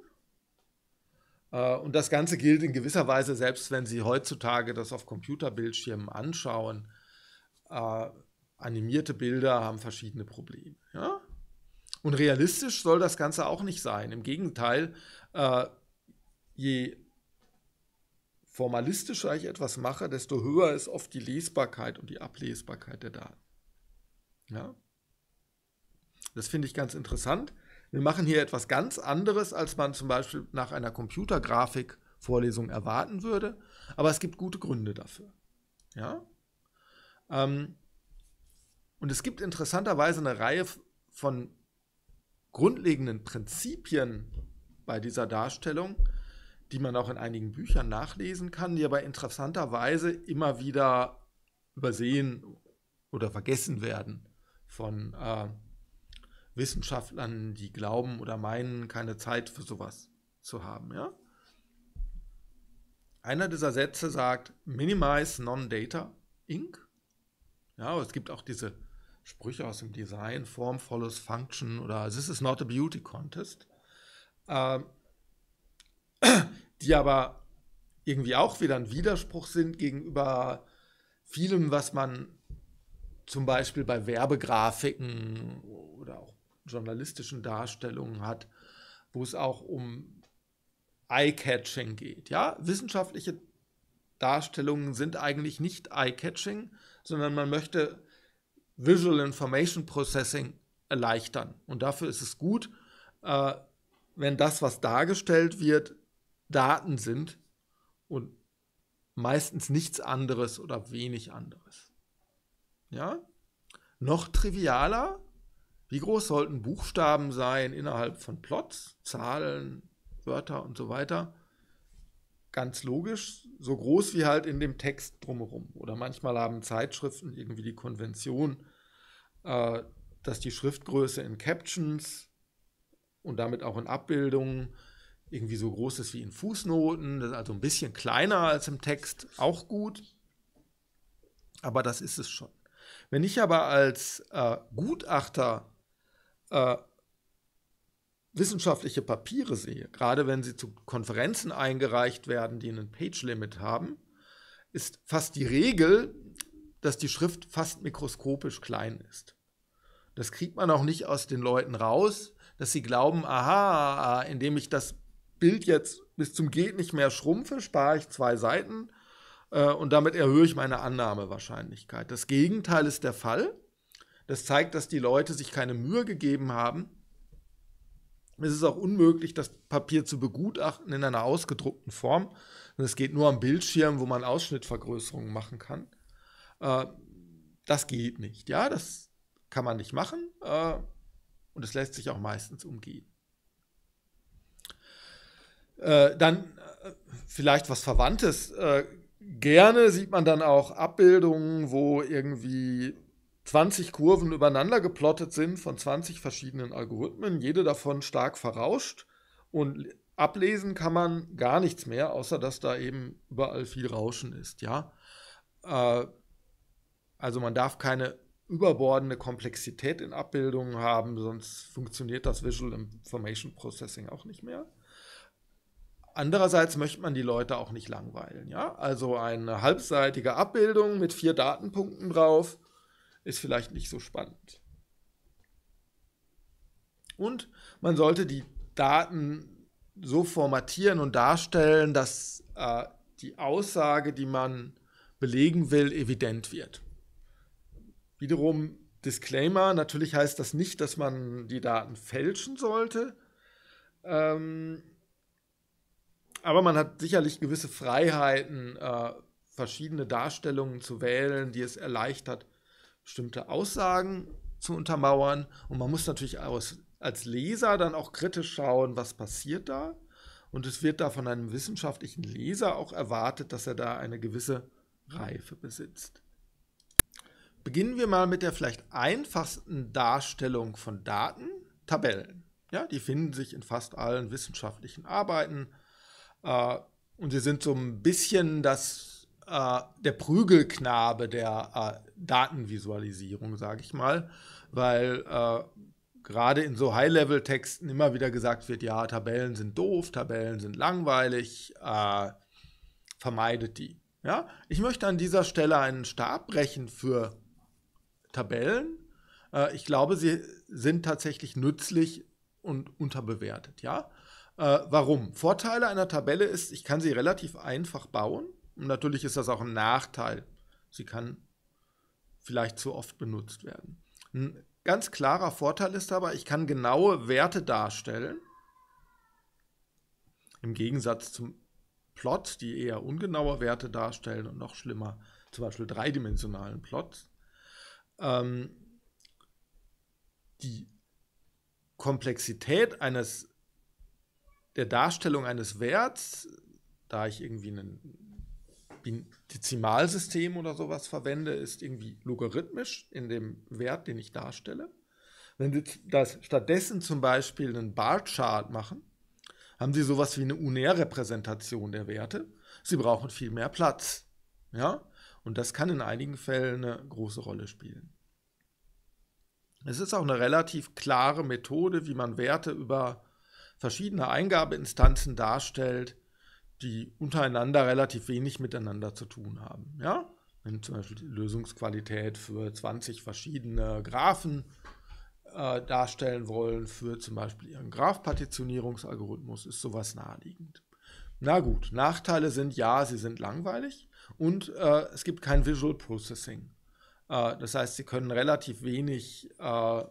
S1: Äh, und das Ganze gilt in gewisser Weise, selbst wenn Sie heutzutage das auf Computerbildschirmen anschauen, äh, animierte Bilder haben verschiedene Probleme. Ja? Und realistisch soll das Ganze auch nicht sein. Im Gegenteil, äh, je formalistischer ich etwas mache, desto höher ist oft die Lesbarkeit und die Ablesbarkeit der Daten. Ja. Das finde ich ganz interessant. Wir machen hier etwas ganz anderes, als man zum Beispiel nach einer Computergrafik-Vorlesung erwarten würde. Aber es gibt gute Gründe dafür. Ja? Ähm, und es gibt interessanterweise eine Reihe von grundlegenden Prinzipien bei dieser Darstellung, die man auch in einigen Büchern nachlesen kann, die aber interessanterweise immer wieder übersehen oder vergessen werden von äh, Wissenschaftlern, die glauben oder meinen, keine Zeit für sowas zu haben. Ja? Einer dieser Sätze sagt, minimize non-data inc. Ja, es gibt auch diese Sprüche aus dem Design, Form follows Function oder this is not a beauty contest, äh, die aber irgendwie auch wieder ein Widerspruch sind gegenüber vielem, was man zum Beispiel bei Werbegrafiken oder auch journalistischen Darstellungen hat, wo es auch um Eye-Catching geht. Ja, wissenschaftliche Darstellungen sind eigentlich nicht Eye-Catching, sondern man möchte Visual Information Processing erleichtern. Und dafür ist es gut, äh, wenn das, was dargestellt wird, Daten sind und meistens nichts anderes oder wenig anderes. Ja? Noch trivialer, wie groß sollten Buchstaben sein innerhalb von Plots, Zahlen, Wörter und so weiter? Ganz logisch, so groß wie halt in dem Text drumherum. Oder manchmal haben Zeitschriften irgendwie die Konvention, äh, dass die Schriftgröße in Captions und damit auch in Abbildungen irgendwie so groß ist wie in Fußnoten, das ist also ein bisschen kleiner als im Text, auch gut. Aber das ist es schon. Wenn ich aber als äh, Gutachter äh, wissenschaftliche Papiere sehe, gerade wenn sie zu Konferenzen eingereicht werden, die einen Page-Limit haben, ist fast die Regel, dass die Schrift fast mikroskopisch klein ist. Das kriegt man auch nicht aus den Leuten raus, dass sie glauben, aha, ah, ah, indem ich das Bild jetzt bis zum Geht nicht mehr schrumpfe, spare ich zwei Seiten äh, und damit erhöhe ich meine Annahmewahrscheinlichkeit. Das Gegenteil ist der Fall. Das zeigt, dass die Leute sich keine Mühe gegeben haben. Es ist auch unmöglich, das Papier zu begutachten in einer ausgedruckten Form. Es geht nur am Bildschirm, wo man Ausschnittvergrößerungen machen kann. Äh, das geht nicht. Ja, das kann man nicht machen. Äh, und es lässt sich auch meistens umgehen. Äh, dann äh, vielleicht was Verwandtes äh, Gerne sieht man dann auch Abbildungen, wo irgendwie 20 Kurven übereinander geplottet sind von 20 verschiedenen Algorithmen, jede davon stark verrauscht und ablesen kann man gar nichts mehr, außer dass da eben überall viel Rauschen ist, ja. Äh, also man darf keine überbordende Komplexität in Abbildungen haben, sonst funktioniert das Visual Information Processing auch nicht mehr. Andererseits möchte man die Leute auch nicht langweilen. Ja? Also eine halbseitige Abbildung mit vier Datenpunkten drauf ist vielleicht nicht so spannend. Und man sollte die Daten so formatieren und darstellen, dass äh, die Aussage, die man belegen will, evident wird. Wiederum Disclaimer, natürlich heißt das nicht, dass man die Daten fälschen sollte. Ähm, aber man hat sicherlich gewisse Freiheiten, äh, verschiedene Darstellungen zu wählen, die es erleichtert, bestimmte Aussagen zu untermauern. Und man muss natürlich als, als Leser dann auch kritisch schauen, was passiert da. Und es wird da von einem wissenschaftlichen Leser auch erwartet, dass er da eine gewisse Reife besitzt. Beginnen wir mal mit der vielleicht einfachsten Darstellung von Daten, Tabellen. Ja, die finden sich in fast allen wissenschaftlichen Arbeiten. Äh, und sie sind so ein bisschen das, äh, der Prügelknabe der äh, Datenvisualisierung, sage ich mal, weil äh, gerade in so High-Level-Texten immer wieder gesagt wird, ja, Tabellen sind doof, Tabellen sind langweilig, äh, vermeidet die. Ja? Ich möchte an dieser Stelle einen Stab brechen für Tabellen. Äh, ich glaube, sie sind tatsächlich nützlich und unterbewertet, ja. Äh, warum? Vorteile einer Tabelle ist, ich kann sie relativ einfach bauen. Und natürlich ist das auch ein Nachteil. Sie kann vielleicht zu oft benutzt werden. Ein ganz klarer Vorteil ist aber, ich kann genaue Werte darstellen. Im Gegensatz zum Plot, die eher ungenaue Werte darstellen und noch schlimmer, zum Beispiel dreidimensionalen Plots. Ähm, die Komplexität eines der Darstellung eines Werts, da ich irgendwie ein Dezimalsystem oder sowas verwende, ist irgendwie logarithmisch in dem Wert, den ich darstelle. Wenn Sie das stattdessen zum Beispiel einen Bar-Chart machen, haben Sie sowas wie eine Unär-Repräsentation der Werte. Sie brauchen viel mehr Platz. Ja? Und das kann in einigen Fällen eine große Rolle spielen. Es ist auch eine relativ klare Methode, wie man Werte über verschiedene Eingabeinstanzen darstellt, die untereinander relativ wenig miteinander zu tun haben. Ja? Wenn zum Beispiel die Lösungsqualität für 20 verschiedene Graphen äh, darstellen wollen, für zum Beispiel ihren Graphpartitionierungsalgorithmus, ist sowas naheliegend. Na gut, Nachteile sind ja, sie sind langweilig und äh, es gibt kein Visual Processing. Äh, das heißt, sie können relativ wenig äh,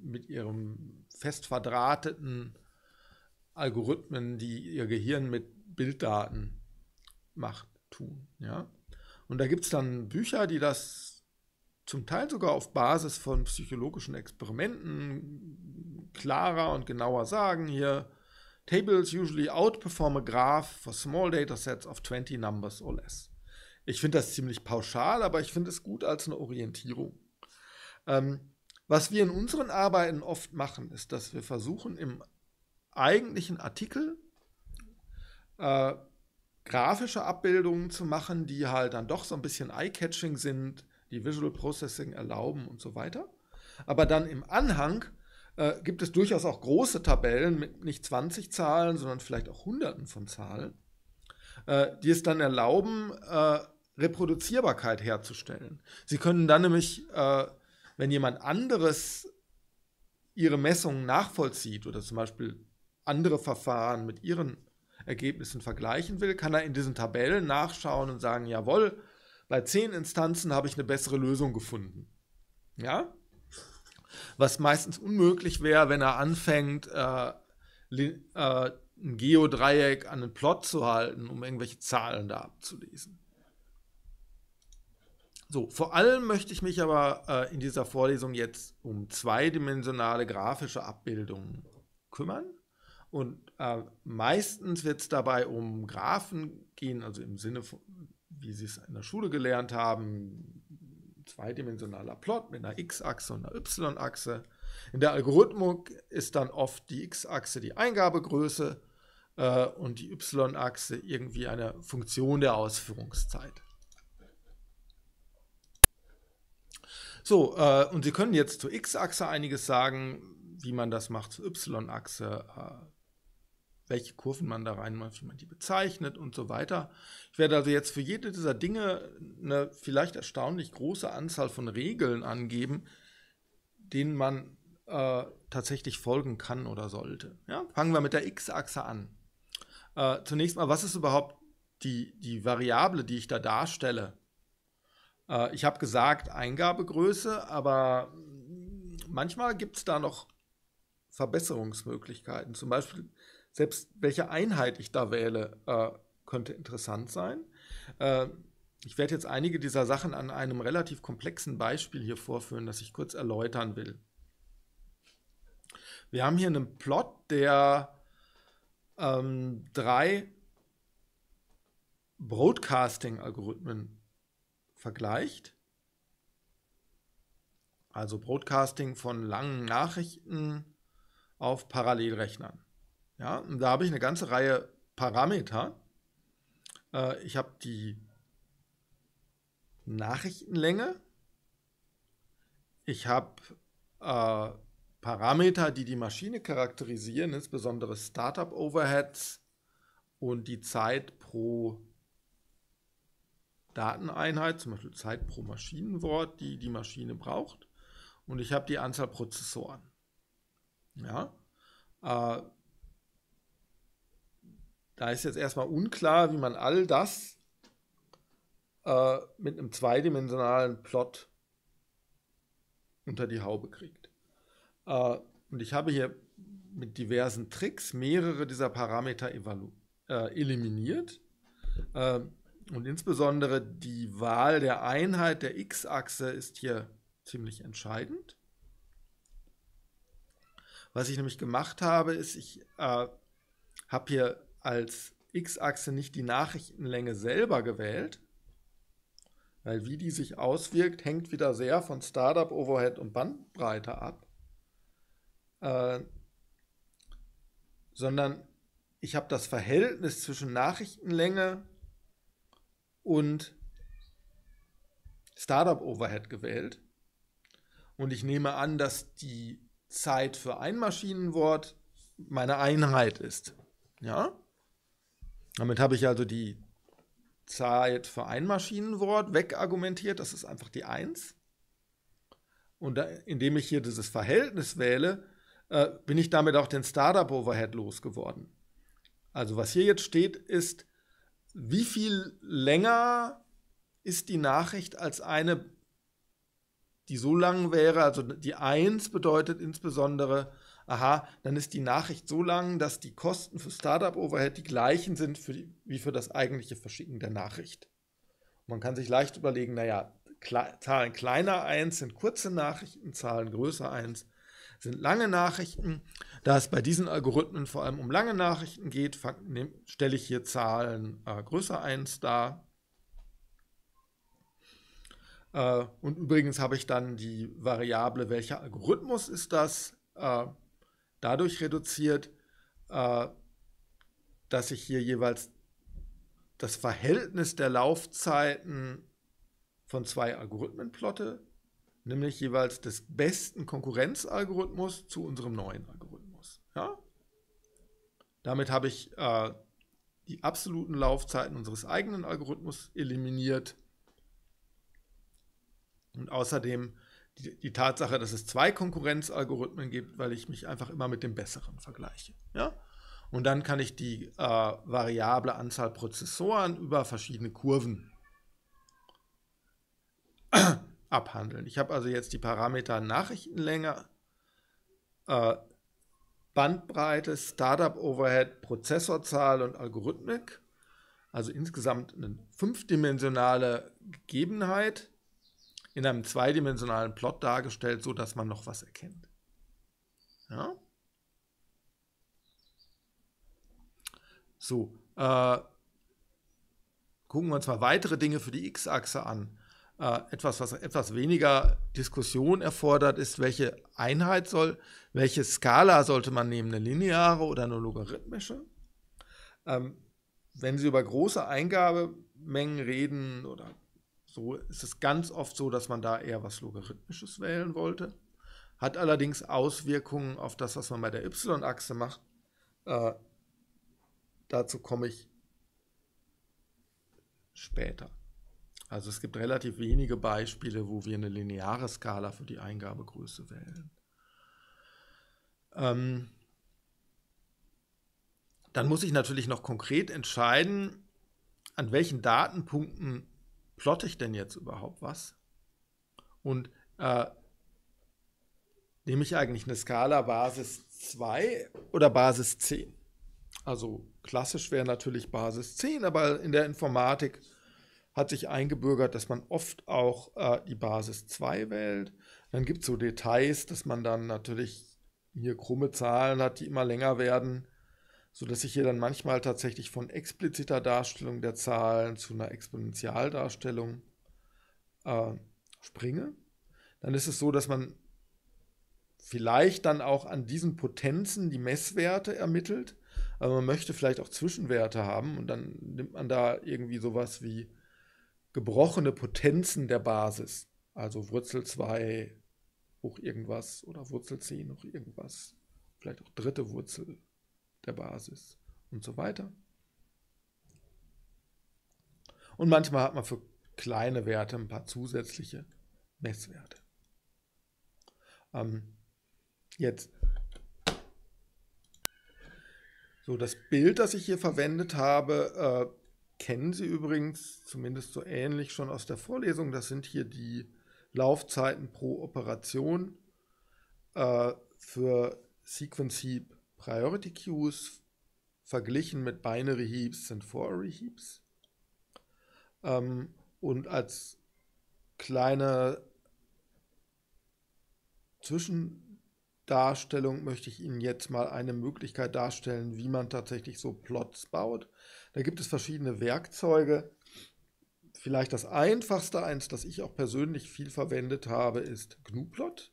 S1: mit ihrem fest verdrahteten Algorithmen, die ihr Gehirn mit Bilddaten macht, tun. Ja? Und da gibt es dann Bücher, die das zum Teil sogar auf Basis von psychologischen Experimenten klarer und genauer sagen. Hier, Tables usually outperform a graph for small data sets of 20 numbers or less. Ich finde das ziemlich pauschal, aber ich finde es gut als eine Orientierung. Ähm, was wir in unseren Arbeiten oft machen, ist, dass wir versuchen, im eigentlichen Artikel äh, grafische Abbildungen zu machen, die halt dann doch so ein bisschen eye-catching sind, die Visual Processing erlauben und so weiter. Aber dann im Anhang äh, gibt es durchaus auch große Tabellen mit nicht 20 Zahlen, sondern vielleicht auch Hunderten von Zahlen, äh, die es dann erlauben, äh, Reproduzierbarkeit herzustellen. Sie können dann nämlich, äh, wenn jemand anderes ihre Messungen nachvollzieht oder zum Beispiel andere Verfahren mit ihren Ergebnissen vergleichen will, kann er in diesen Tabellen nachschauen und sagen, jawohl, bei zehn Instanzen habe ich eine bessere Lösung gefunden. Ja? Was meistens unmöglich wäre, wenn er anfängt, äh, äh, ein Geodreieck an den Plot zu halten, um irgendwelche Zahlen da abzulesen. So, vor allem möchte ich mich aber äh, in dieser Vorlesung jetzt um zweidimensionale grafische Abbildungen kümmern. Und äh, meistens wird es dabei um Graphen gehen, also im Sinne von, wie Sie es in der Schule gelernt haben, zweidimensionaler Plot mit einer X-Achse und einer Y-Achse. In der Algorithmik ist dann oft die X-Achse die Eingabegröße äh, und die Y-Achse irgendwie eine Funktion der Ausführungszeit. So, äh, und Sie können jetzt zur X-Achse einiges sagen, wie man das macht, zur Y-Achse äh, welche Kurven man da reinmacht, wie man die bezeichnet und so weiter. Ich werde also jetzt für jede dieser Dinge eine vielleicht erstaunlich große Anzahl von Regeln angeben, denen man äh, tatsächlich folgen kann oder sollte. Ja? Fangen wir mit der x-Achse an. Äh, zunächst mal, was ist überhaupt die, die Variable, die ich da darstelle? Äh, ich habe gesagt Eingabegröße, aber manchmal gibt es da noch Verbesserungsmöglichkeiten. Zum Beispiel selbst welche Einheit ich da wähle, äh, könnte interessant sein. Äh, ich werde jetzt einige dieser Sachen an einem relativ komplexen Beispiel hier vorführen, das ich kurz erläutern will. Wir haben hier einen Plot, der ähm, drei Broadcasting-Algorithmen vergleicht. Also Broadcasting von langen Nachrichten auf Parallelrechnern. Ja, und da habe ich eine ganze Reihe Parameter. Äh, ich habe die Nachrichtenlänge. Ich habe äh, Parameter, die die Maschine charakterisieren, insbesondere Startup-Overheads und die Zeit pro Dateneinheit, zum Beispiel Zeit pro Maschinenwort, die die Maschine braucht. Und ich habe die Anzahl Prozessoren. Ja. Äh, da ist jetzt erstmal unklar, wie man all das äh, mit einem zweidimensionalen Plot unter die Haube kriegt. Äh, und ich habe hier mit diversen Tricks mehrere dieser Parameter äh, eliminiert. Äh, und insbesondere die Wahl der Einheit der x-Achse ist hier ziemlich entscheidend. Was ich nämlich gemacht habe, ist, ich äh, habe hier als X-Achse nicht die Nachrichtenlänge selber gewählt, weil wie die sich auswirkt, hängt wieder sehr von Startup, Overhead und Bandbreite ab, äh, sondern ich habe das Verhältnis zwischen Nachrichtenlänge und Startup Overhead gewählt. Und ich nehme an, dass die Zeit für ein Maschinenwort meine Einheit ist. Ja? Damit habe ich also die Zeit für ein Maschinenwort wegargumentiert. Das ist einfach die 1. Und da, indem ich hier dieses Verhältnis wähle, äh, bin ich damit auch den Startup-Overhead losgeworden. Also was hier jetzt steht, ist, wie viel länger ist die Nachricht als eine, die so lang wäre. Also die 1 bedeutet insbesondere, aha, dann ist die Nachricht so lang, dass die Kosten für Startup-Overhead die gleichen sind für die, wie für das eigentliche Verschicken der Nachricht. man kann sich leicht überlegen, naja, Kle Zahlen kleiner 1 sind kurze Nachrichten, Zahlen größer 1 sind lange Nachrichten. Da es bei diesen Algorithmen vor allem um lange Nachrichten geht, stelle ich hier Zahlen äh, größer 1 dar. Äh, und übrigens habe ich dann die Variable, welcher Algorithmus ist das, äh, dadurch reduziert, äh, dass ich hier jeweils das Verhältnis der Laufzeiten von zwei Algorithmen plotte, nämlich jeweils des besten Konkurrenzalgorithmus zu unserem neuen Algorithmus. Ja? Damit habe ich äh, die absoluten Laufzeiten unseres eigenen Algorithmus eliminiert und außerdem die, die Tatsache, dass es zwei Konkurrenzalgorithmen gibt, weil ich mich einfach immer mit dem besseren vergleiche. Ja? Und dann kann ich die äh, variable Anzahl Prozessoren über verschiedene Kurven abhandeln. Ich habe also jetzt die Parameter Nachrichtenlänge, äh, Bandbreite, Startup Overhead, Prozessorzahl und Algorithmik. Also insgesamt eine fünfdimensionale Gegebenheit, in einem zweidimensionalen Plot dargestellt, sodass man noch was erkennt. Ja? So, äh, gucken wir uns mal weitere Dinge für die x-Achse an. Äh, etwas, was etwas weniger Diskussion erfordert, ist, welche Einheit soll, welche Skala sollte man nehmen, eine lineare oder eine logarithmische? Ähm, wenn Sie über große Eingabemengen reden oder so ist es ganz oft so, dass man da eher was Logarithmisches wählen wollte. Hat allerdings Auswirkungen auf das, was man bei der y-Achse macht. Äh, dazu komme ich später. Also es gibt relativ wenige Beispiele, wo wir eine lineare Skala für die Eingabegröße wählen. Ähm, dann muss ich natürlich noch konkret entscheiden, an welchen Datenpunkten plotte ich denn jetzt überhaupt was? Und äh, nehme ich eigentlich eine Skala Basis 2 oder Basis 10? Also klassisch wäre natürlich Basis 10, aber in der Informatik hat sich eingebürgert, dass man oft auch äh, die Basis 2 wählt. Dann gibt es so Details, dass man dann natürlich hier krumme Zahlen hat, die immer länger werden sodass ich hier dann manchmal tatsächlich von expliziter Darstellung der Zahlen zu einer Exponentialdarstellung äh, springe. Dann ist es so, dass man vielleicht dann auch an diesen Potenzen die Messwerte ermittelt, aber man möchte vielleicht auch Zwischenwerte haben und dann nimmt man da irgendwie sowas wie gebrochene Potenzen der Basis, also Wurzel 2 hoch irgendwas oder Wurzel 10 hoch irgendwas, vielleicht auch dritte Wurzel der Basis und so weiter. Und manchmal hat man für kleine Werte ein paar zusätzliche Messwerte. Ähm, jetzt so, das Bild, das ich hier verwendet habe, äh, kennen Sie übrigens zumindest so ähnlich schon aus der Vorlesung. Das sind hier die Laufzeiten pro Operation äh, für Sequence Heap. Priority Queues verglichen mit Binary Heaps sind Forary Heaps. Ähm, und als kleine Zwischendarstellung möchte ich Ihnen jetzt mal eine Möglichkeit darstellen, wie man tatsächlich so Plots baut. Da gibt es verschiedene Werkzeuge. Vielleicht das einfachste, eins, das ich auch persönlich viel verwendet habe, ist Gnuplot.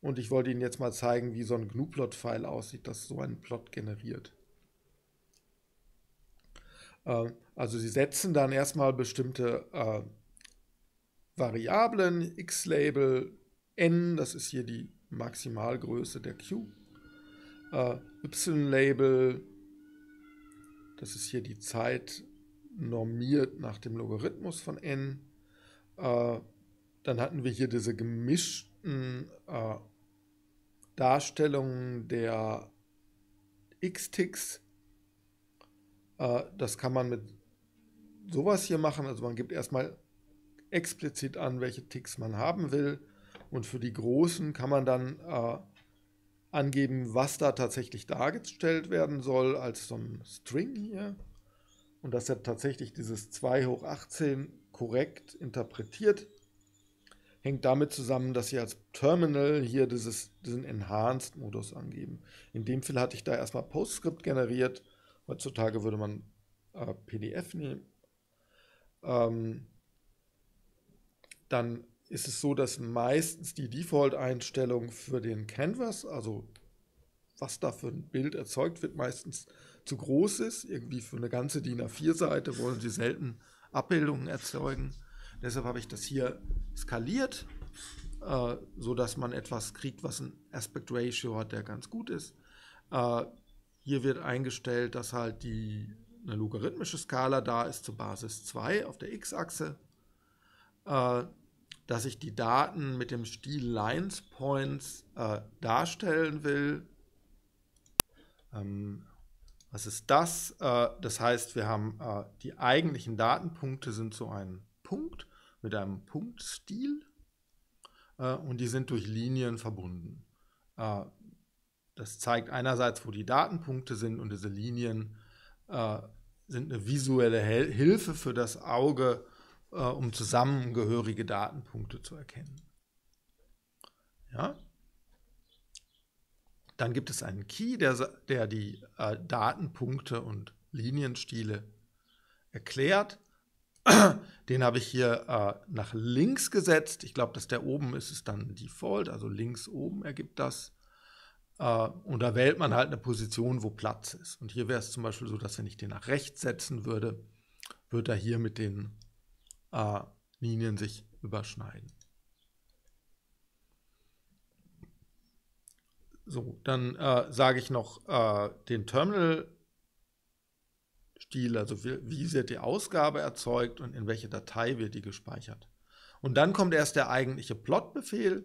S1: Und ich wollte Ihnen jetzt mal zeigen, wie so ein GNU-Plot-File aussieht, das so einen Plot generiert. Ähm, also Sie setzen dann erstmal bestimmte äh, Variablen, x-Label, n, das ist hier die Maximalgröße der Q, äh, y-Label, das ist hier die Zeit normiert nach dem Logarithmus von n. Äh, dann hatten wir hier diese gemischten äh, Darstellungen der X-Ticks. Äh, das kann man mit sowas hier machen. Also man gibt erstmal explizit an, welche Ticks man haben will. Und für die großen kann man dann äh, angeben, was da tatsächlich dargestellt werden soll, als so ein String hier. Und dass er tatsächlich dieses 2 hoch 18 korrekt interpretiert hängt damit zusammen, dass Sie als Terminal hier dieses, diesen Enhanced-Modus angeben. In dem Fall hatte ich da erstmal PostScript generiert. Heutzutage würde man äh, PDF nehmen. Ähm, dann ist es so, dass meistens die Default-Einstellung für den Canvas, also was da für ein Bild erzeugt wird, meistens zu groß ist. Irgendwie für eine ganze DIN A4-Seite wollen sie selten Abbildungen erzeugen. Deshalb habe ich das hier skaliert, äh, sodass man etwas kriegt, was ein Aspect Ratio hat, der ganz gut ist. Äh, hier wird eingestellt, dass halt die, eine logarithmische Skala da ist zur Basis 2 auf der x-Achse. Äh, dass ich die Daten mit dem Stil Lines Points äh, darstellen will. Ähm, was ist das? Äh, das heißt, wir haben äh, die eigentlichen Datenpunkte sind so ein Punkt mit einem Punktstil äh, und die sind durch Linien verbunden. Äh, das zeigt einerseits, wo die Datenpunkte sind und diese Linien äh, sind eine visuelle Hel Hilfe für das Auge, äh, um zusammengehörige Datenpunkte zu erkennen. Ja? Dann gibt es einen Key, der, der die äh, Datenpunkte und Linienstile erklärt. Den habe ich hier äh, nach links gesetzt. Ich glaube, dass der oben ist, ist dann Default, also links oben ergibt das. Äh, und da wählt man halt eine Position, wo Platz ist. Und hier wäre es zum Beispiel so, dass wenn ich den nach rechts setzen würde, würde er hier mit den äh, Linien sich überschneiden. So, dann äh, sage ich noch äh, den Terminal Stil, also wie, wird die Ausgabe erzeugt und in welche Datei wird die gespeichert. Und dann kommt erst der eigentliche Plot-Befehl.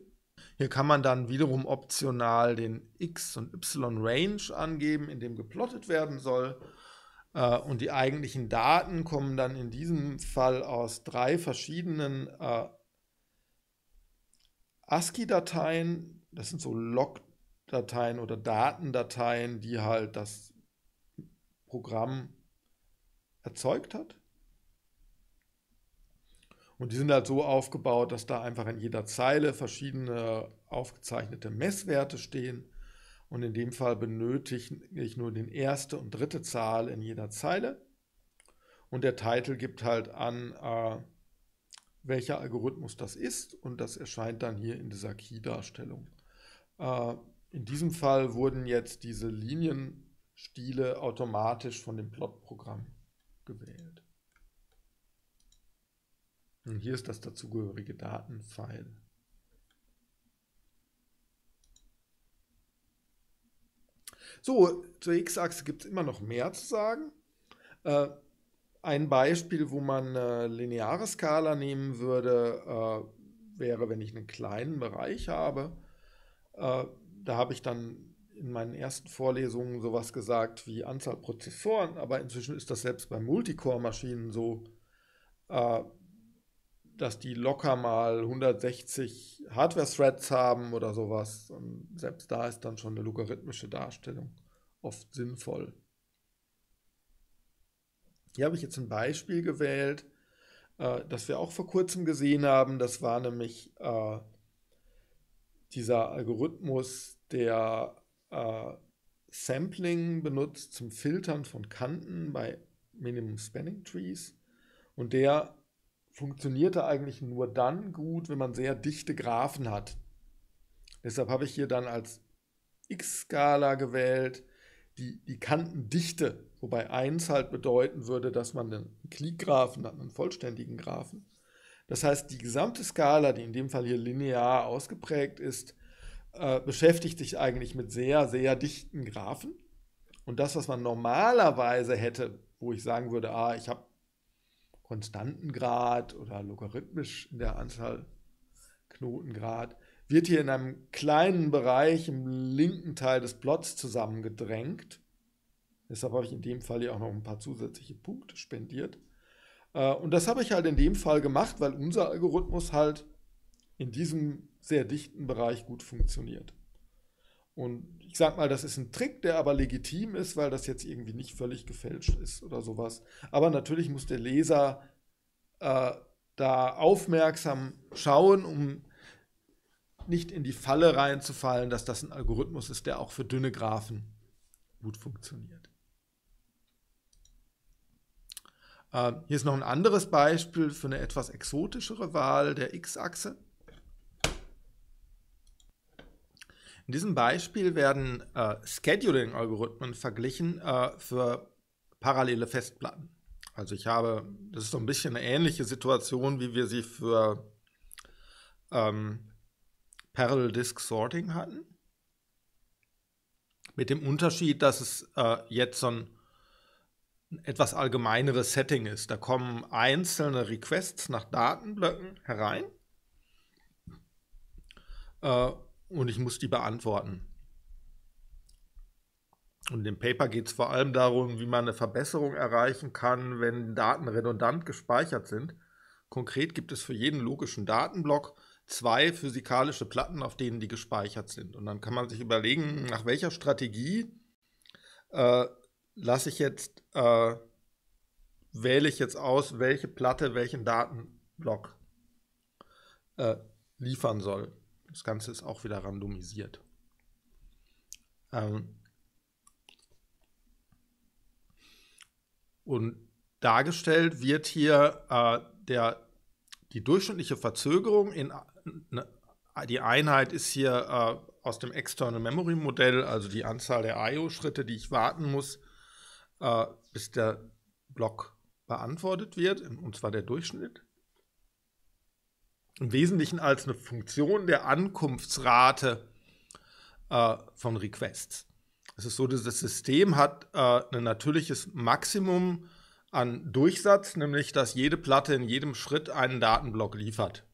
S1: Hier kann man dann wiederum optional den X- und Y-Range angeben, in dem geplottet werden soll. Äh, und die eigentlichen Daten kommen dann in diesem Fall aus drei verschiedenen äh, ASCII-Dateien. Das sind so Log-Dateien oder Datendateien, die halt das Programm erzeugt hat. Und die sind halt so aufgebaut, dass da einfach in jeder Zeile verschiedene aufgezeichnete Messwerte stehen. Und in dem Fall benötige ich nur den erste und dritte Zahl in jeder Zeile. Und der Titel gibt halt an, äh, welcher Algorithmus das ist. Und das erscheint dann hier in dieser Key-Darstellung. Äh, in diesem Fall wurden jetzt diese Linienstile automatisch von dem Plot-Programm gewählt. Und hier ist das dazugehörige Datenfile. So, zur X-Achse gibt es immer noch mehr zu sagen. Äh, ein Beispiel, wo man eine lineare Skala nehmen würde, äh, wäre, wenn ich einen kleinen Bereich habe. Äh, da habe ich dann in meinen ersten Vorlesungen sowas gesagt wie Anzahl Prozessoren, aber inzwischen ist das selbst bei Multicore-Maschinen so, äh, dass die locker mal 160 Hardware-Threads haben oder sowas. Und selbst da ist dann schon eine logarithmische Darstellung oft sinnvoll. Hier habe ich jetzt ein Beispiel gewählt, äh, das wir auch vor kurzem gesehen haben. Das war nämlich äh, dieser Algorithmus, der äh, Sampling benutzt zum Filtern von Kanten bei Minimum Spanning Trees. Und der funktionierte eigentlich nur dann gut, wenn man sehr dichte Graphen hat. Deshalb habe ich hier dann als X-Skala gewählt die, die Kantendichte, wobei 1 halt bedeuten würde, dass man einen Klickgraphen hat, einen vollständigen Graphen. Das heißt, die gesamte Skala, die in dem Fall hier linear ausgeprägt ist, äh, beschäftigt sich eigentlich mit sehr, sehr dichten Graphen. Und das, was man normalerweise hätte, wo ich sagen würde, ah, ich habe Konstantengrad oder logarithmisch in der Anzahl Knotengrad, wird hier in einem kleinen Bereich im linken Teil des Plots zusammengedrängt. Deshalb habe ich in dem Fall hier auch noch ein paar zusätzliche Punkte spendiert. Äh, und das habe ich halt in dem Fall gemacht, weil unser Algorithmus halt in diesem sehr dichten Bereich gut funktioniert. Und ich sag mal, das ist ein Trick, der aber legitim ist, weil das jetzt irgendwie nicht völlig gefälscht ist oder sowas. Aber natürlich muss der Leser äh, da aufmerksam schauen, um nicht in die Falle reinzufallen, dass das ein Algorithmus ist, der auch für dünne Graphen gut funktioniert. Äh, hier ist noch ein anderes Beispiel für eine etwas exotischere Wahl der X-Achse. In diesem Beispiel werden äh, Scheduling-Algorithmen verglichen äh, für parallele Festplatten. Also ich habe, das ist so ein bisschen eine ähnliche Situation, wie wir sie für ähm, Parallel Disk Sorting hatten. Mit dem Unterschied, dass es äh, jetzt so ein etwas allgemeineres Setting ist. Da kommen einzelne Requests nach Datenblöcken herein. Äh, und ich muss die beantworten. Und im Paper geht es vor allem darum, wie man eine Verbesserung erreichen kann, wenn Daten redundant gespeichert sind. Konkret gibt es für jeden logischen Datenblock zwei physikalische Platten, auf denen die gespeichert sind. Und dann kann man sich überlegen, nach welcher Strategie äh, lasse ich jetzt, äh, wähle ich jetzt aus, welche Platte welchen Datenblock äh, liefern soll. Das Ganze ist auch wieder randomisiert. Ähm und dargestellt wird hier äh, der, die durchschnittliche Verzögerung in ne, die Einheit ist hier äh, aus dem External Memory Modell, also die Anzahl der IO-Schritte, die ich warten muss, äh, bis der Block beantwortet wird, und zwar der Durchschnitt im Wesentlichen als eine Funktion der Ankunftsrate äh, von Requests. Es ist so, dass das System hat äh, ein natürliches Maximum an Durchsatz, nämlich dass jede Platte in jedem Schritt einen Datenblock liefert.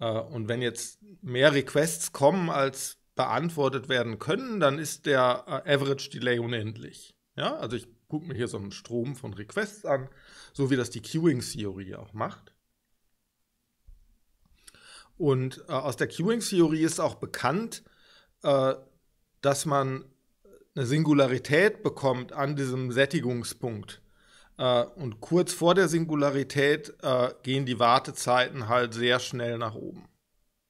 S1: Äh, und wenn jetzt mehr Requests kommen, als beantwortet werden können, dann ist der äh, Average Delay unendlich. Ja, also ich gucke mir hier so einen Strom von Requests an, so wie das die Queuing-Theorie auch macht. Und äh, aus der Queuing-Theorie ist auch bekannt, äh, dass man eine Singularität bekommt an diesem Sättigungspunkt. Äh, und kurz vor der Singularität äh, gehen die Wartezeiten halt sehr schnell nach oben.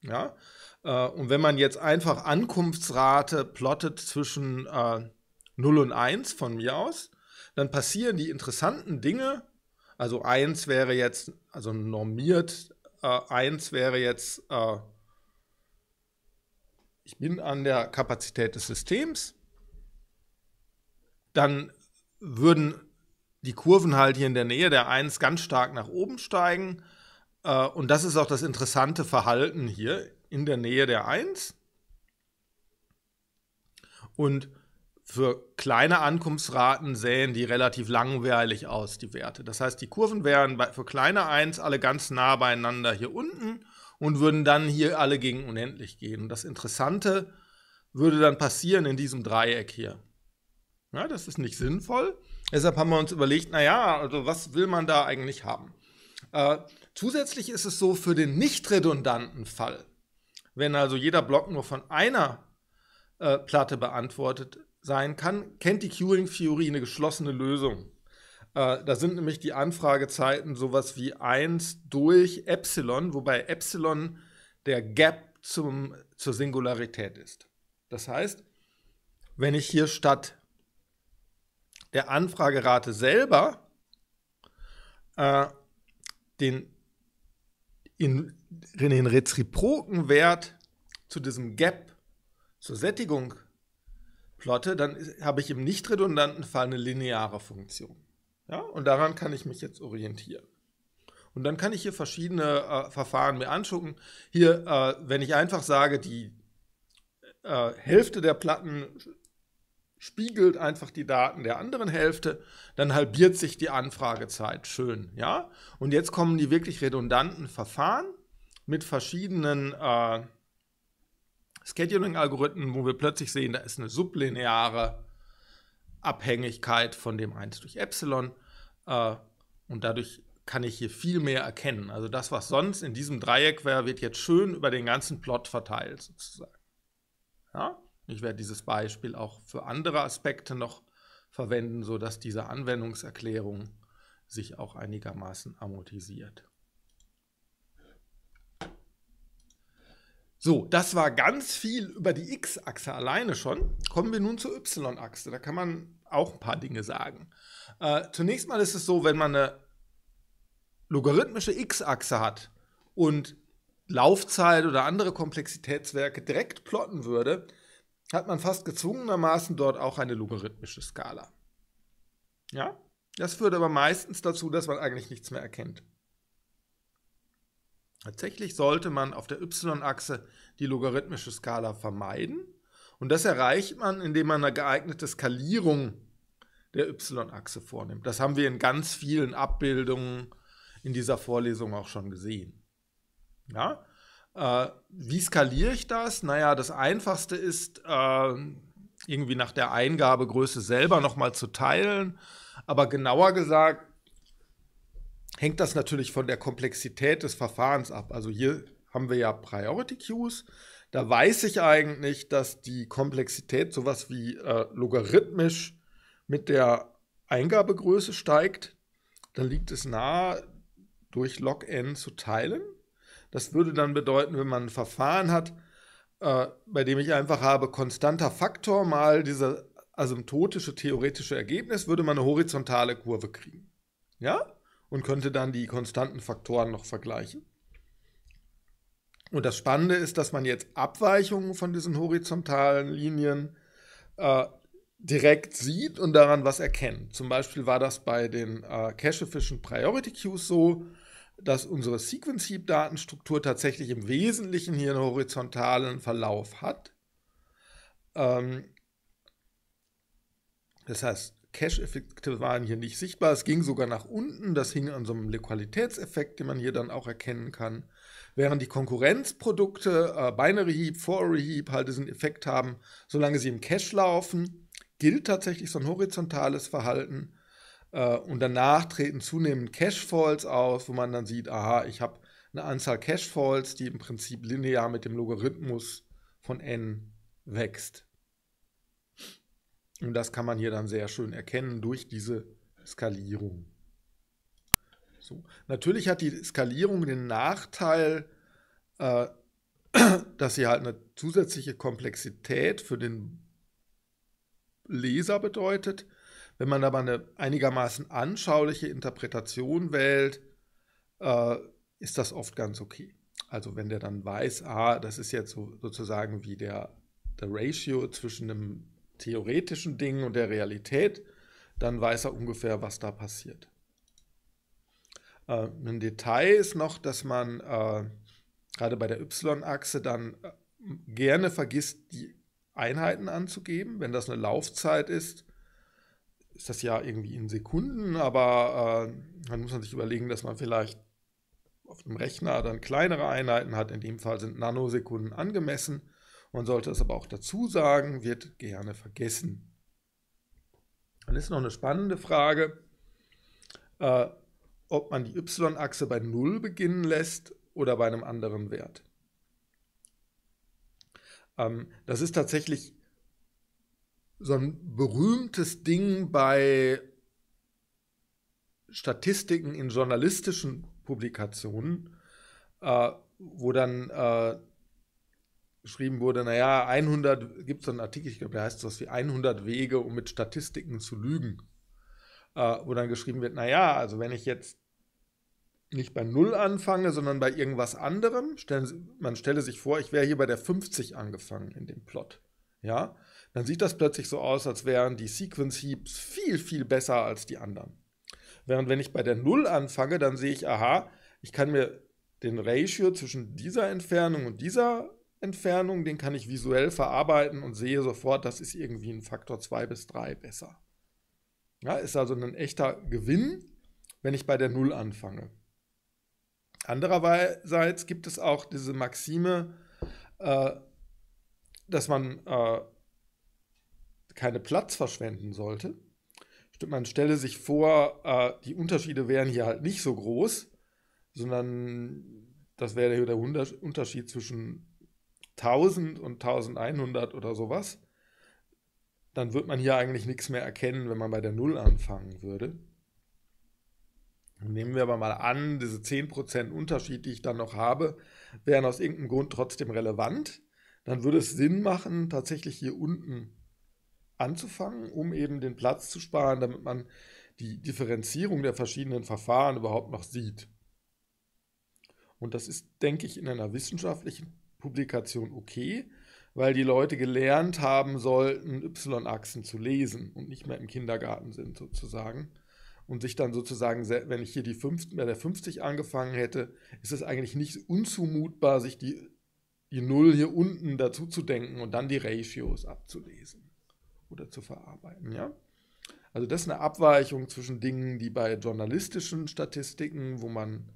S1: Ja? Äh, und wenn man jetzt einfach Ankunftsrate plottet zwischen äh, 0 und 1 von mir aus, dann passieren die interessanten Dinge. Also 1 wäre jetzt, also normiert äh, eins wäre jetzt, äh, ich bin an der Kapazität des Systems. Dann würden die Kurven halt hier in der Nähe der 1 ganz stark nach oben steigen. Äh, und das ist auch das interessante Verhalten hier in der Nähe der 1. Und für kleine Ankunftsraten sähen die relativ langweilig aus, die Werte. Das heißt, die Kurven wären für kleine 1 alle ganz nah beieinander hier unten und würden dann hier alle gegen unendlich gehen. Und das Interessante würde dann passieren in diesem Dreieck hier. Ja, das ist nicht sinnvoll. Deshalb haben wir uns überlegt, naja, also was will man da eigentlich haben? Äh, zusätzlich ist es so für den nicht redundanten Fall, wenn also jeder Block nur von einer äh, Platte beantwortet sein kann, kennt die Curing-Theorie eine geschlossene Lösung. Äh, da sind nämlich die Anfragezeiten sowas wie 1 durch Epsilon, wobei Epsilon der Gap zum, zur Singularität ist. Das heißt, wenn ich hier statt der Anfragerate selber äh, den, in, den reziproken Wert zu diesem Gap zur Sättigung plotte, dann habe ich im nicht redundanten Fall eine lineare Funktion. Ja, und daran kann ich mich jetzt orientieren. Und dann kann ich hier verschiedene äh, Verfahren mir anschauen. Hier, äh, wenn ich einfach sage, die äh, Hälfte der Platten spiegelt einfach die Daten der anderen Hälfte, dann halbiert sich die Anfragezeit. Schön, ja? Und jetzt kommen die wirklich redundanten Verfahren mit verschiedenen äh, Scheduling-Algorithmen, wo wir plötzlich sehen, da ist eine sublineare Abhängigkeit von dem 1 durch Epsilon äh, und dadurch kann ich hier viel mehr erkennen. Also das, was sonst in diesem Dreieck wäre, wird jetzt schön über den ganzen Plot verteilt sozusagen. Ja? Ich werde dieses Beispiel auch für andere Aspekte noch verwenden, sodass diese Anwendungserklärung sich auch einigermaßen amortisiert. So, das war ganz viel über die X-Achse alleine schon. Kommen wir nun zur Y-Achse. Da kann man auch ein paar Dinge sagen. Äh, zunächst mal ist es so, wenn man eine logarithmische X-Achse hat und Laufzeit oder andere Komplexitätswerke direkt plotten würde, hat man fast gezwungenermaßen dort auch eine logarithmische Skala. Ja? Das führt aber meistens dazu, dass man eigentlich nichts mehr erkennt. Tatsächlich sollte man auf der y-Achse die logarithmische Skala vermeiden und das erreicht man, indem man eine geeignete Skalierung der y-Achse vornimmt. Das haben wir in ganz vielen Abbildungen in dieser Vorlesung auch schon gesehen. Ja? Äh, wie skaliere ich das? Naja, das Einfachste ist, äh, irgendwie nach der Eingabegröße selber nochmal zu teilen. Aber genauer gesagt hängt das natürlich von der Komplexität des Verfahrens ab. Also hier haben wir ja Priority Queues. Da weiß ich eigentlich, dass die Komplexität sowas wie äh, logarithmisch mit der Eingabegröße steigt. Dann liegt es nahe, durch Log n zu teilen. Das würde dann bedeuten, wenn man ein Verfahren hat, äh, bei dem ich einfach habe, konstanter Faktor mal dieses asymptotische theoretische Ergebnis, würde man eine horizontale Kurve kriegen. Ja? und könnte dann die konstanten Faktoren noch vergleichen. Und das Spannende ist, dass man jetzt Abweichungen von diesen horizontalen Linien äh, direkt sieht und daran was erkennt. Zum Beispiel war das bei den äh, Cache Efficient Priority Queues so, dass unsere Sequence Heap Datenstruktur tatsächlich im Wesentlichen hier einen horizontalen Verlauf hat. Ähm, das heißt, Cash-Effekte waren hier nicht sichtbar. Es ging sogar nach unten. Das hing an so einem Liquiditätseffekt, den man hier dann auch erkennen kann. Während die Konkurrenzprodukte äh, Binary Heap, Forary Heap halt diesen Effekt haben, solange sie im Cache laufen, gilt tatsächlich so ein horizontales Verhalten. Äh, und danach treten zunehmend Cache-Falls aus, wo man dann sieht, aha, ich habe eine Anzahl Cache-Falls, die im Prinzip linear mit dem Logarithmus von n wächst. Und das kann man hier dann sehr schön erkennen durch diese Skalierung. So. Natürlich hat die Skalierung den Nachteil, äh, dass sie halt eine zusätzliche Komplexität für den Leser bedeutet. Wenn man aber eine einigermaßen anschauliche Interpretation wählt, äh, ist das oft ganz okay. Also wenn der dann weiß, ah, das ist jetzt so, sozusagen wie der, der Ratio zwischen einem theoretischen Dingen und der Realität, dann weiß er ungefähr, was da passiert. Äh, ein Detail ist noch, dass man äh, gerade bei der Y-Achse dann äh, gerne vergisst, die Einheiten anzugeben. Wenn das eine Laufzeit ist, ist das ja irgendwie in Sekunden, aber äh, dann muss man sich überlegen, dass man vielleicht auf dem Rechner dann kleinere Einheiten hat. In dem Fall sind Nanosekunden angemessen. Man sollte es aber auch dazu sagen, wird gerne vergessen. Dann ist noch eine spannende Frage, äh, ob man die y-Achse bei 0 beginnen lässt oder bei einem anderen Wert. Ähm, das ist tatsächlich so ein berühmtes Ding bei Statistiken in journalistischen Publikationen, äh, wo dann äh, geschrieben wurde, naja, 100, gibt es einen Artikel, ich glaube, der heißt sowas wie 100 Wege, um mit Statistiken zu lügen. Äh, wo dann geschrieben wird, naja, also wenn ich jetzt nicht bei Null anfange, sondern bei irgendwas anderem, stellen, man stelle sich vor, ich wäre hier bei der 50 angefangen in dem Plot, ja, dann sieht das plötzlich so aus, als wären die Sequence Heaps viel, viel besser als die anderen. Während wenn ich bei der Null anfange, dann sehe ich, aha, ich kann mir den Ratio zwischen dieser Entfernung und dieser Entfernung, den kann ich visuell verarbeiten und sehe sofort, das ist irgendwie ein Faktor 2 bis 3 besser. Ja, ist also ein echter Gewinn, wenn ich bei der 0 anfange. Andererseits gibt es auch diese Maxime, äh, dass man äh, keine Platz verschwenden sollte. Man stelle sich vor, äh, die Unterschiede wären hier halt nicht so groß, sondern das wäre der Unterschied zwischen 1000 und 1100 oder sowas, dann wird man hier eigentlich nichts mehr erkennen, wenn man bei der Null anfangen würde. Nehmen wir aber mal an, diese 10% Unterschied, die ich dann noch habe, wären aus irgendeinem Grund trotzdem relevant. Dann würde es Sinn machen, tatsächlich hier unten anzufangen, um eben den Platz zu sparen, damit man die Differenzierung der verschiedenen Verfahren überhaupt noch sieht. Und das ist, denke ich, in einer wissenschaftlichen Publikation okay, weil die Leute gelernt haben sollten, Y-Achsen zu lesen und nicht mehr im Kindergarten sind sozusagen. Und sich dann sozusagen, wenn ich hier die 50, bei der 50 angefangen hätte, ist es eigentlich nicht unzumutbar, sich die, die Null hier unten dazu zu denken und dann die Ratios abzulesen oder zu verarbeiten. Ja? Also das ist eine Abweichung zwischen Dingen, die bei journalistischen Statistiken, wo man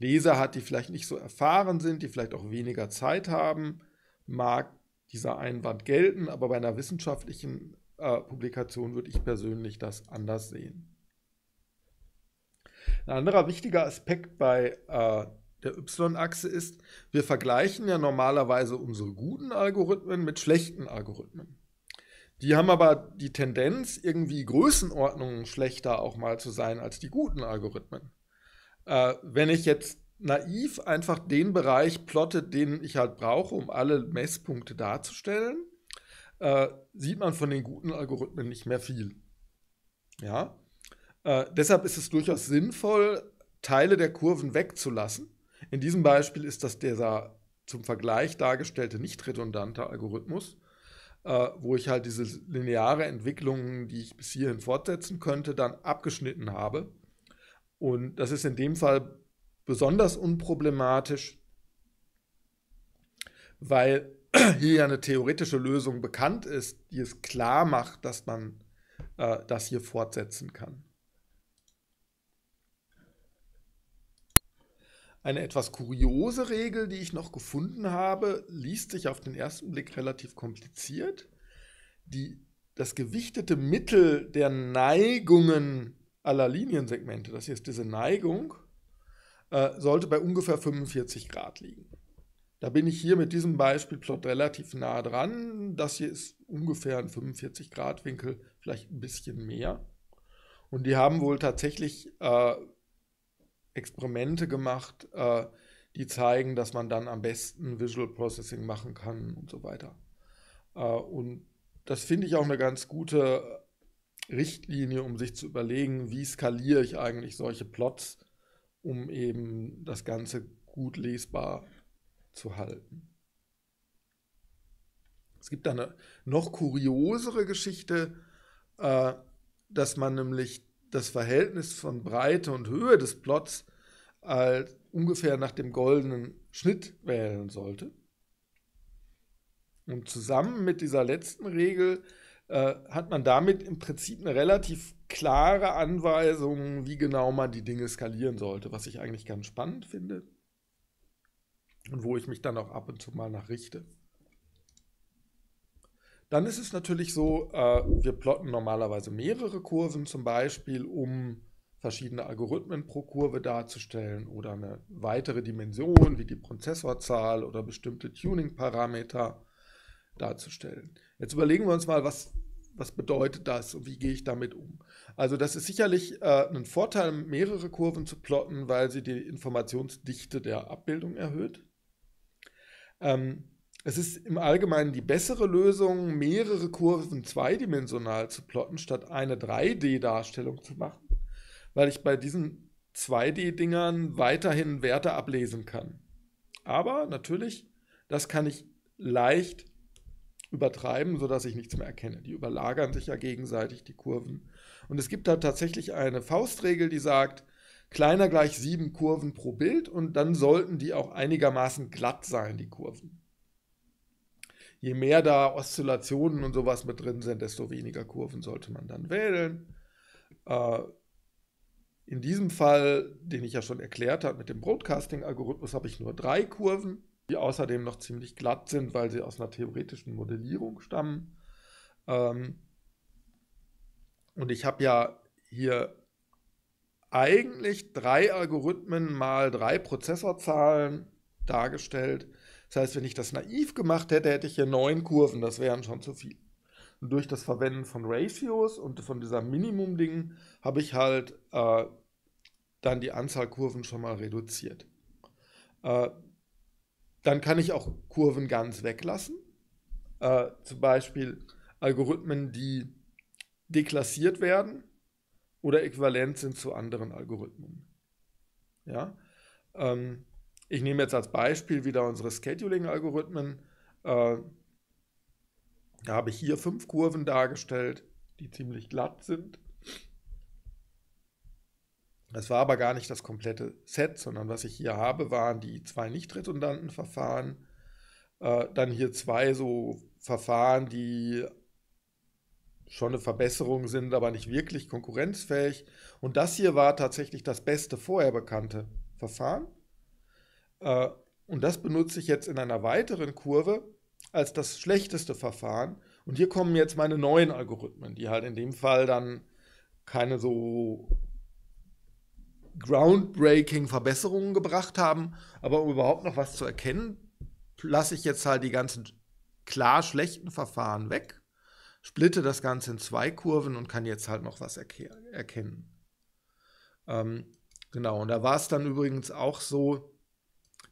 S1: Leser hat, die vielleicht nicht so erfahren sind, die vielleicht auch weniger Zeit haben, mag dieser Einwand gelten, aber bei einer wissenschaftlichen äh, Publikation würde ich persönlich das anders sehen. Ein anderer wichtiger Aspekt bei äh, der Y-Achse ist, wir vergleichen ja normalerweise unsere guten Algorithmen mit schlechten Algorithmen. Die haben aber die Tendenz, irgendwie Größenordnungen schlechter auch mal zu sein als die guten Algorithmen. Äh, wenn ich jetzt naiv einfach den Bereich plotte, den ich halt brauche, um alle Messpunkte darzustellen, äh, sieht man von den guten Algorithmen nicht mehr viel. Ja. Äh, deshalb ist es durchaus sinnvoll, Teile der Kurven wegzulassen. In diesem Beispiel ist das dieser zum Vergleich dargestellte nicht redundante Algorithmus, äh, wo ich halt diese lineare Entwicklung, die ich bis hierhin fortsetzen könnte, dann abgeschnitten habe und das ist in dem Fall besonders unproblematisch, weil hier ja eine theoretische Lösung bekannt ist, die es klar macht, dass man äh, das hier fortsetzen kann. Eine etwas kuriose Regel, die ich noch gefunden habe, liest sich auf den ersten Blick relativ kompliziert. Die, das gewichtete Mittel der Neigungen aller Liniensegmente, das heißt diese Neigung, äh, sollte bei ungefähr 45 Grad liegen. Da bin ich hier mit diesem Beispielplot relativ nah dran. Das hier ist ungefähr ein 45 Grad Winkel, vielleicht ein bisschen mehr. Und die haben wohl tatsächlich äh, Experimente gemacht, äh, die zeigen, dass man dann am besten Visual Processing machen kann und so weiter. Äh, und das finde ich auch eine ganz gute Richtlinie, um sich zu überlegen, wie skaliere ich eigentlich solche Plots, um eben das Ganze gut lesbar zu halten. Es gibt eine noch kuriosere Geschichte, äh, dass man nämlich das Verhältnis von Breite und Höhe des Plots äh, ungefähr nach dem goldenen Schnitt wählen sollte. Und zusammen mit dieser letzten Regel äh, hat man damit im Prinzip eine relativ klare Anweisung, wie genau man die Dinge skalieren sollte, was ich eigentlich ganz spannend finde und wo ich mich dann auch ab und zu mal nachrichte. Dann ist es natürlich so, äh, wir plotten normalerweise mehrere Kurven zum Beispiel, um verschiedene Algorithmen pro Kurve darzustellen oder eine weitere Dimension wie die Prozessorzahl oder bestimmte Tuning-Parameter darzustellen. Jetzt überlegen wir uns mal, was was bedeutet das und wie gehe ich damit um? Also das ist sicherlich äh, ein Vorteil, mehrere Kurven zu plotten, weil sie die Informationsdichte der Abbildung erhöht. Ähm, es ist im Allgemeinen die bessere Lösung, mehrere Kurven zweidimensional zu plotten, statt eine 3D-Darstellung zu machen, weil ich bei diesen 2D-Dingern weiterhin Werte ablesen kann. Aber natürlich, das kann ich leicht übertreiben, sodass ich nichts mehr erkenne. Die überlagern sich ja gegenseitig, die Kurven. Und es gibt da tatsächlich eine Faustregel, die sagt, kleiner gleich sieben Kurven pro Bild und dann sollten die auch einigermaßen glatt sein, die Kurven. Je mehr da Oszillationen und sowas mit drin sind, desto weniger Kurven sollte man dann wählen. Äh, in diesem Fall, den ich ja schon erklärt habe, mit dem Broadcasting-Algorithmus habe ich nur drei Kurven die außerdem noch ziemlich glatt sind, weil sie aus einer theoretischen Modellierung stammen. Ähm, und ich habe ja hier eigentlich drei Algorithmen mal drei Prozessorzahlen dargestellt. Das heißt, wenn ich das naiv gemacht hätte, hätte ich hier neun Kurven, das wären schon zu viel. Und durch das Verwenden von Ratios und von dieser Minimum-Ding habe ich halt äh, dann die Anzahl Kurven schon mal reduziert. Äh, dann kann ich auch Kurven ganz weglassen. Äh, zum Beispiel Algorithmen, die deklassiert werden oder äquivalent sind zu anderen Algorithmen. Ja? Ähm, ich nehme jetzt als Beispiel wieder unsere Scheduling-Algorithmen. Äh, da habe ich hier fünf Kurven dargestellt, die ziemlich glatt sind. Das war aber gar nicht das komplette Set, sondern was ich hier habe, waren die zwei Nicht-Redundanten-Verfahren. Äh, dann hier zwei so Verfahren, die schon eine Verbesserung sind, aber nicht wirklich konkurrenzfähig. Und das hier war tatsächlich das beste vorher bekannte Verfahren. Äh, und das benutze ich jetzt in einer weiteren Kurve als das schlechteste Verfahren. Und hier kommen jetzt meine neuen Algorithmen, die halt in dem Fall dann keine so groundbreaking Verbesserungen gebracht haben. Aber um überhaupt noch was zu erkennen, lasse ich jetzt halt die ganzen klar schlechten Verfahren weg, splitte das Ganze in zwei Kurven und kann jetzt halt noch was erke erkennen. Ähm, genau, und da war es dann übrigens auch so,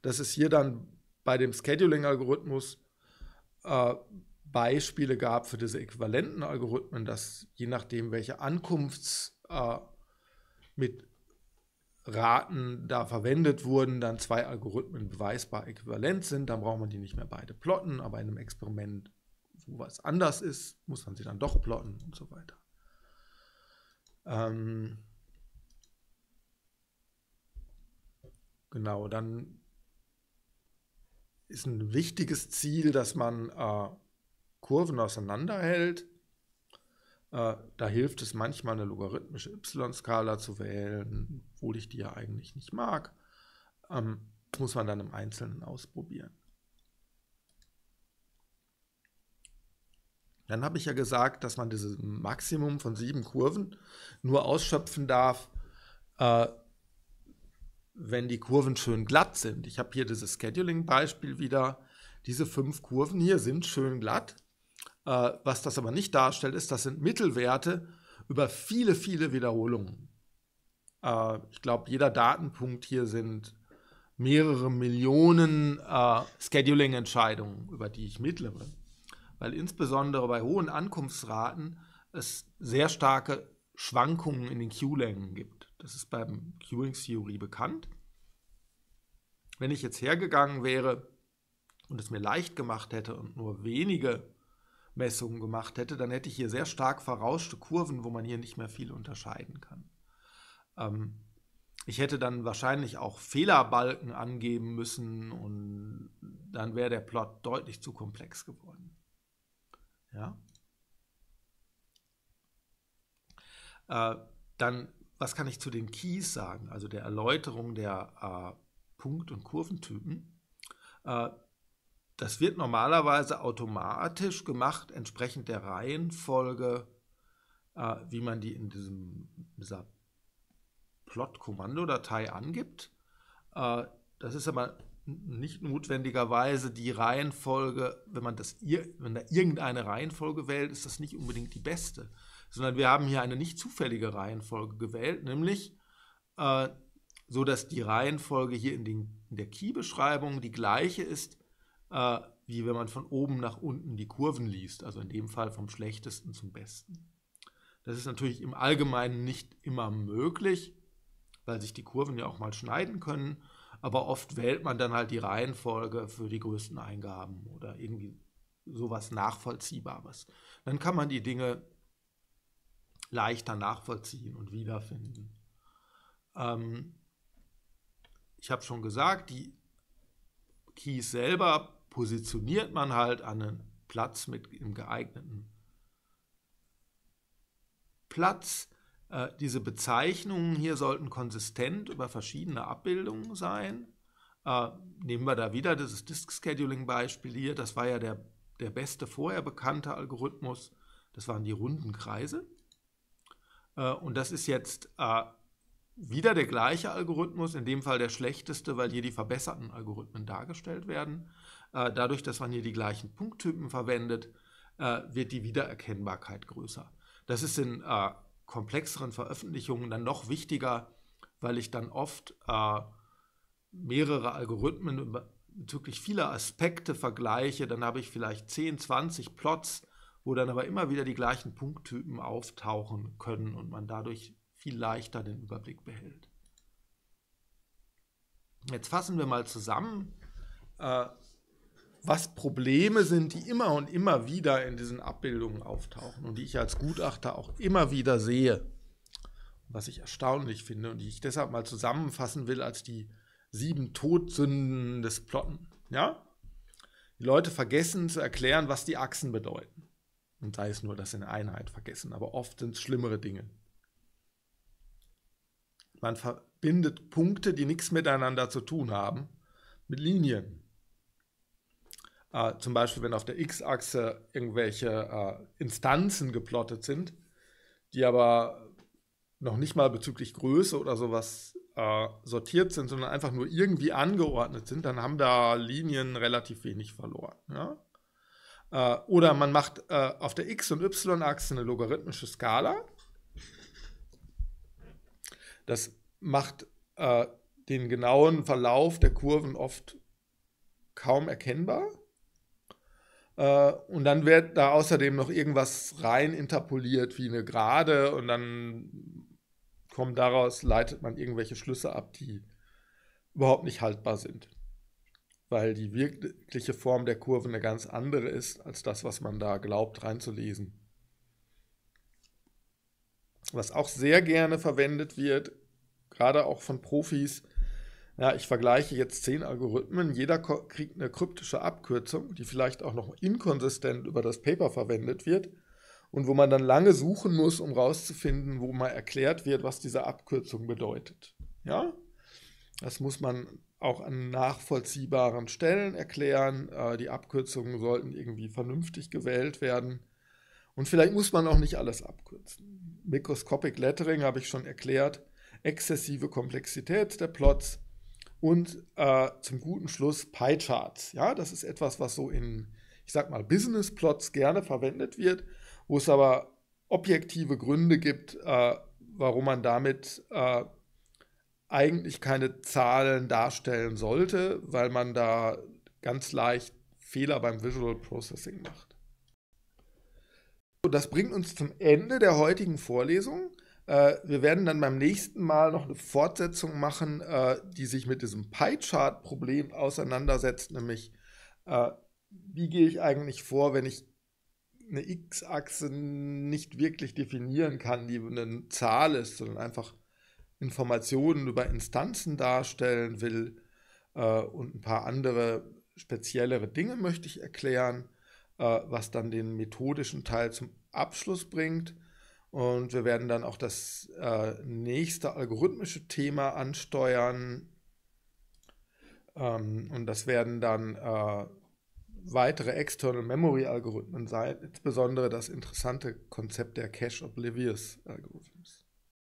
S1: dass es hier dann bei dem Scheduling-Algorithmus äh, Beispiele gab für diese äquivalenten Algorithmen, dass je nachdem, welche Ankunfts, äh, mit Raten da verwendet wurden, dann zwei Algorithmen beweisbar äquivalent sind, dann braucht man die nicht mehr beide plotten, aber in einem Experiment, wo was anders ist, muss man sie dann doch plotten und so weiter. Ähm genau, dann ist ein wichtiges Ziel, dass man äh, Kurven auseinanderhält äh, da hilft es manchmal, eine logarithmische Y-Skala zu wählen, obwohl ich die ja eigentlich nicht mag. Ähm, muss man dann im Einzelnen ausprobieren. Dann habe ich ja gesagt, dass man dieses Maximum von sieben Kurven nur ausschöpfen darf, äh, wenn die Kurven schön glatt sind. Ich habe hier dieses Scheduling-Beispiel wieder. Diese fünf Kurven hier sind schön glatt. Äh, was das aber nicht darstellt, ist, das sind Mittelwerte über viele, viele Wiederholungen. Äh, ich glaube, jeder Datenpunkt hier sind mehrere Millionen äh, Scheduling-Entscheidungen, über die ich mittlere. Weil insbesondere bei hohen Ankunftsraten es sehr starke Schwankungen in den Queue-Längen gibt. Das ist beim Queuing-Theorie bekannt. Wenn ich jetzt hergegangen wäre und es mir leicht gemacht hätte und nur wenige Messungen gemacht hätte, dann hätte ich hier sehr stark verrauschte Kurven, wo man hier nicht mehr viel unterscheiden kann. Ähm, ich hätte dann wahrscheinlich auch Fehlerbalken angeben müssen und dann wäre der Plot deutlich zu komplex geworden. Ja. Äh, dann, was kann ich zu den Keys sagen, also der Erläuterung der äh, Punkt- und Kurventypen? Äh, das wird normalerweise automatisch gemacht, entsprechend der Reihenfolge, äh, wie man die in diesem, dieser Plot-Kommandodatei angibt. Äh, das ist aber nicht notwendigerweise die Reihenfolge, wenn man das, wenn da irgendeine Reihenfolge wählt, ist das nicht unbedingt die beste, sondern wir haben hier eine nicht zufällige Reihenfolge gewählt, nämlich äh, so, dass die Reihenfolge hier in, den, in der Key-Beschreibung die gleiche ist äh, wie wenn man von oben nach unten die Kurven liest, also in dem Fall vom schlechtesten zum besten. Das ist natürlich im Allgemeinen nicht immer möglich, weil sich die Kurven ja auch mal schneiden können, aber oft wählt man dann halt die Reihenfolge für die größten Eingaben oder irgendwie sowas Nachvollziehbares. Dann kann man die Dinge leichter nachvollziehen und wiederfinden. Ähm, ich habe schon gesagt, die Keys selber positioniert man halt an einen Platz mit einem geeigneten Platz. Äh, diese Bezeichnungen hier sollten konsistent über verschiedene Abbildungen sein. Äh, nehmen wir da wieder dieses Disk-Scheduling-Beispiel hier. Das war ja der, der beste vorher bekannte Algorithmus. Das waren die runden Kreise. Äh, und das ist jetzt äh, wieder der gleiche Algorithmus, in dem Fall der schlechteste, weil hier die verbesserten Algorithmen dargestellt werden. Äh, dadurch, dass man hier die gleichen Punkttypen verwendet, äh, wird die Wiedererkennbarkeit größer. Das ist in äh, komplexeren Veröffentlichungen dann noch wichtiger, weil ich dann oft mehrere Algorithmen bezüglich vieler Aspekte vergleiche. Dann habe ich vielleicht 10, 20 Plots, wo dann aber immer wieder die gleichen Punkttypen auftauchen können und man dadurch viel leichter den Überblick behält. Jetzt fassen wir mal zusammen, was Probleme sind, die immer und immer wieder in diesen Abbildungen auftauchen und die ich als Gutachter auch immer wieder sehe, was ich erstaunlich finde und die ich deshalb mal zusammenfassen will als die sieben Todsünden des Plotten. Ja? Die Leute vergessen zu erklären, was die Achsen bedeuten. Und sei es nur, dass sie eine Einheit vergessen, aber oft sind es schlimmere Dinge. Man verbindet Punkte, die nichts miteinander zu tun haben, mit Linien äh, zum Beispiel wenn auf der X-Achse irgendwelche äh, Instanzen geplottet sind, die aber noch nicht mal bezüglich Größe oder sowas äh, sortiert sind, sondern einfach nur irgendwie angeordnet sind, dann haben da Linien relativ wenig verloren. Ja? Äh, oder man macht äh, auf der X- und Y-Achse eine logarithmische Skala. Das macht äh, den genauen Verlauf der Kurven oft kaum erkennbar. Äh, und dann wird da außerdem noch irgendwas rein interpoliert wie eine Gerade und dann kommt daraus, leitet man irgendwelche Schlüsse ab, die überhaupt nicht haltbar sind. Weil die wirkliche Form der Kurve eine ganz andere ist, als das, was man da glaubt reinzulesen. Was auch sehr gerne verwendet wird, gerade auch von Profis, ja, ich vergleiche jetzt zehn Algorithmen. Jeder kriegt eine kryptische Abkürzung, die vielleicht auch noch inkonsistent über das Paper verwendet wird und wo man dann lange suchen muss, um rauszufinden, wo mal erklärt wird, was diese Abkürzung bedeutet. Ja, das muss man auch an nachvollziehbaren Stellen erklären. Äh, die Abkürzungen sollten irgendwie vernünftig gewählt werden. Und vielleicht muss man auch nicht alles abkürzen. Microscopic Lettering habe ich schon erklärt. Exzessive Komplexität der Plots und äh, zum guten Schluss Pie-Charts. Ja, das ist etwas, was so in, ich sag mal, Business-Plots gerne verwendet wird, wo es aber objektive Gründe gibt, äh, warum man damit äh, eigentlich keine Zahlen darstellen sollte, weil man da ganz leicht Fehler beim Visual Processing macht. Und das bringt uns zum Ende der heutigen Vorlesung. Äh, wir werden dann beim nächsten Mal noch eine Fortsetzung machen, äh, die sich mit diesem Pie-Chart-Problem auseinandersetzt, nämlich äh, wie gehe ich eigentlich vor, wenn ich eine X-Achse nicht wirklich definieren kann, die eine Zahl ist, sondern einfach Informationen über Instanzen darstellen will äh, und ein paar andere speziellere Dinge möchte ich erklären, äh, was dann den methodischen Teil zum Abschluss bringt. Und wir werden dann auch das äh, nächste algorithmische Thema ansteuern. Ähm, und das werden dann äh, weitere External Memory Algorithmen sein, insbesondere das interessante Konzept der Cache Oblivious Algorithmen.